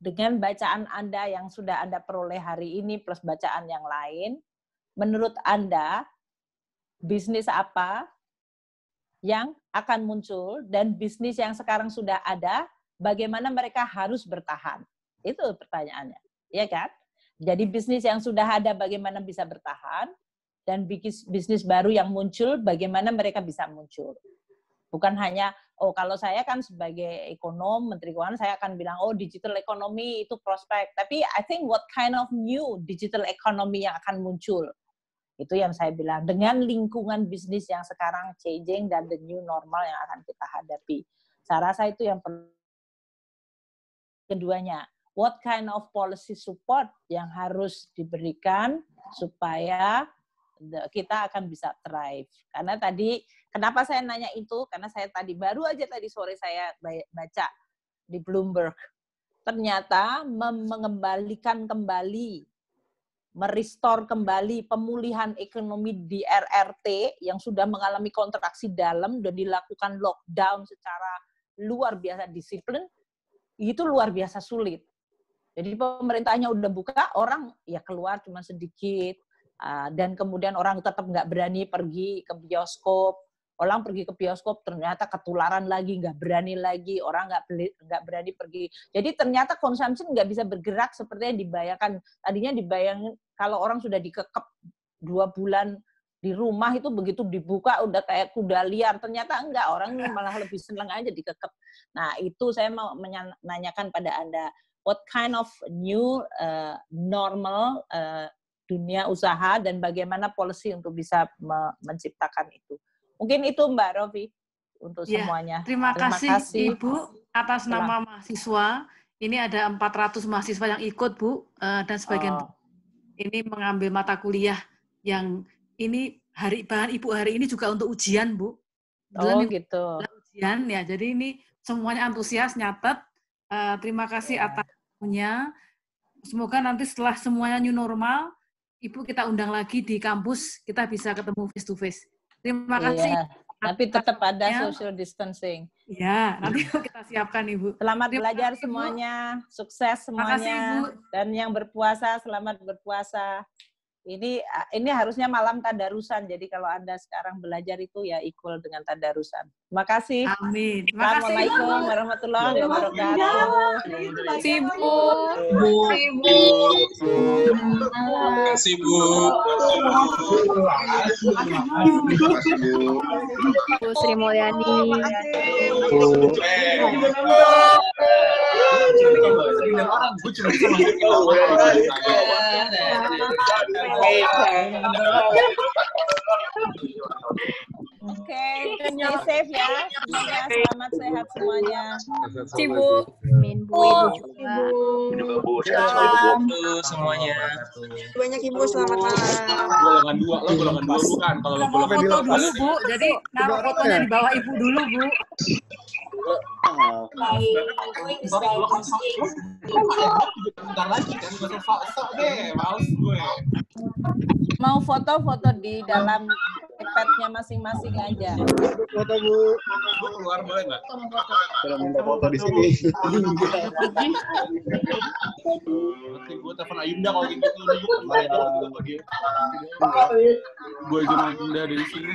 dengan bacaan Anda yang sudah Anda peroleh hari ini plus bacaan yang lain, menurut Anda bisnis apa yang akan muncul dan bisnis yang sekarang sudah ada, bagaimana mereka harus bertahan? Itu pertanyaannya, ya kan? Jadi bisnis yang sudah ada bagaimana bisa bertahan dan bisnis baru yang muncul bagaimana mereka bisa muncul. Bukan hanya oh kalau saya kan sebagai ekonom, menteri keuangan saya akan bilang oh digital economy itu prospek. Tapi I think what kind of new digital economy yang akan muncul? Itu yang saya bilang dengan lingkungan bisnis yang sekarang changing dan the new normal yang akan kita hadapi. Saya rasa itu yang perlu. Keduanya, what kind of policy support yang harus diberikan supaya kita akan bisa thrive. Karena tadi Kenapa saya nanya itu? Karena saya tadi baru aja tadi sore saya baca di Bloomberg. Ternyata mengembalikan kembali, merestore kembali pemulihan ekonomi di RRT yang sudah mengalami kontraksi dalam dan dilakukan lockdown secara luar biasa disiplin, itu luar biasa sulit. Jadi pemerintahnya udah buka, orang ya keluar cuma sedikit, ah, dan kemudian orang tetap nggak berani pergi ke bioskop, orang pergi ke bioskop ternyata ketularan lagi nggak berani lagi orang nggak beli nggak berani pergi jadi ternyata konsumsi nggak bisa bergerak seperti yang dibayangkan tadinya dibayangin kalau orang sudah dikekep dua bulan di rumah itu begitu dibuka udah kayak kuda liar ternyata enggak orang *laughs* malah lebih senang aja dikekep nah itu saya mau menanyakan pada anda what kind of new uh, normal uh, dunia usaha dan bagaimana policy untuk bisa menciptakan itu Mungkin itu Mbak Rofi untuk ya, semuanya. Terima, terima kasih, kasih Ibu atas terima. nama mahasiswa. Ini ada 400 mahasiswa yang ikut Bu eh, dan sebagian oh. ini mengambil mata kuliah yang ini hari bahan Ibu hari ini juga untuk ujian Bu. Bulan oh gitu. Ujian ya. Jadi ini semuanya antusias nyatet. Uh, terima kasih ya. atasnya. Semoga nanti setelah semuanya new normal, Ibu kita undang lagi di kampus, kita bisa ketemu face to face. Terima iya. kasih. Iya. Tapi tetap ada social distancing. Ya, nanti *laughs* kita siapkan Ibu. Selamat Terima belajar kasih, semuanya, Ibu. sukses semuanya. Kasih, Ibu. Dan yang berpuasa, selamat berpuasa ini eh, ini harusnya malam tadarusan. Jadi kalau Anda sekarang belajar itu ya equal dengan tadarusan. Terima kasih. Amin. Terima kasih. Assalamualaikum warahmatullahi wabarakatuh. Sibuk. Sibuk. Sibuk. Sibuk. Bu Sri Mulyani. Terima kasih. Oke, okay, stay safe ya. Selamat sehat semuanya. Cibu. Amin, Bu. Ibu Salam. semuanya. Banyak Ibu, selamat malam. Golongan dua, lo golongan dua bukan. Kalau golongan dua. Foto dulu, Bu. Jadi, naruh fotonya di bawah Ibu dulu, Bu. Iya. Kan, mau foto-foto di dalam iPad-nya masing-masing aja. Foto Bu. keluar boleh minta foto di sini. Ayunda kalau gitu. Gue cuma dari sini.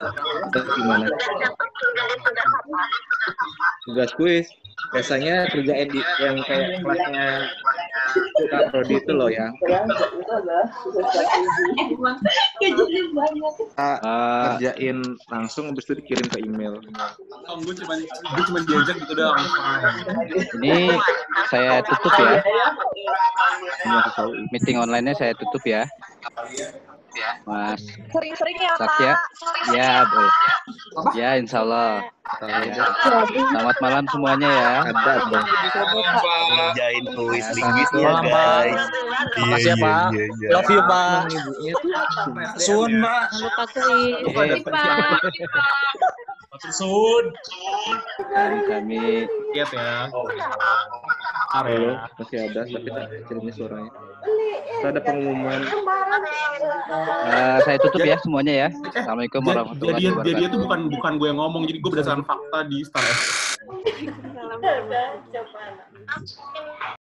atau gimana? Tugas kuis. Biasanya kerja edit yang kayak kelasnya Kak Prodi itu loh ya. Ah. kerjain langsung habis itu dikirim ke email. Om, gue cuma, gue cuma diajak gitu doang. Ini saya tutup ya. Meeting online-nya saya tutup ya ya. Mas. Sering-sering ya, ya? Pak. Ya, ya, boleh. Ya, insya Allah. Ya. Selamat malam semuanya ya. Ada, Bang. Kerjain tulis linggitnya, guys. Makasih ya, Pak. Love you, Pak. Sun, Pak. Lupa kuis. Terima kasih, Pak. Iya. Matur suwun. kami lihat ya. Oh. ya. masih ada tapi tak jernih suaranya. Kita ada pengumuman. Uh, saya tutup ya semuanya ya. Assalamualaikum warahmatullahi wabarakatuh. Jadi itu bukan bukan gue yang ngomong, jadi gue berdasarkan fakta di Star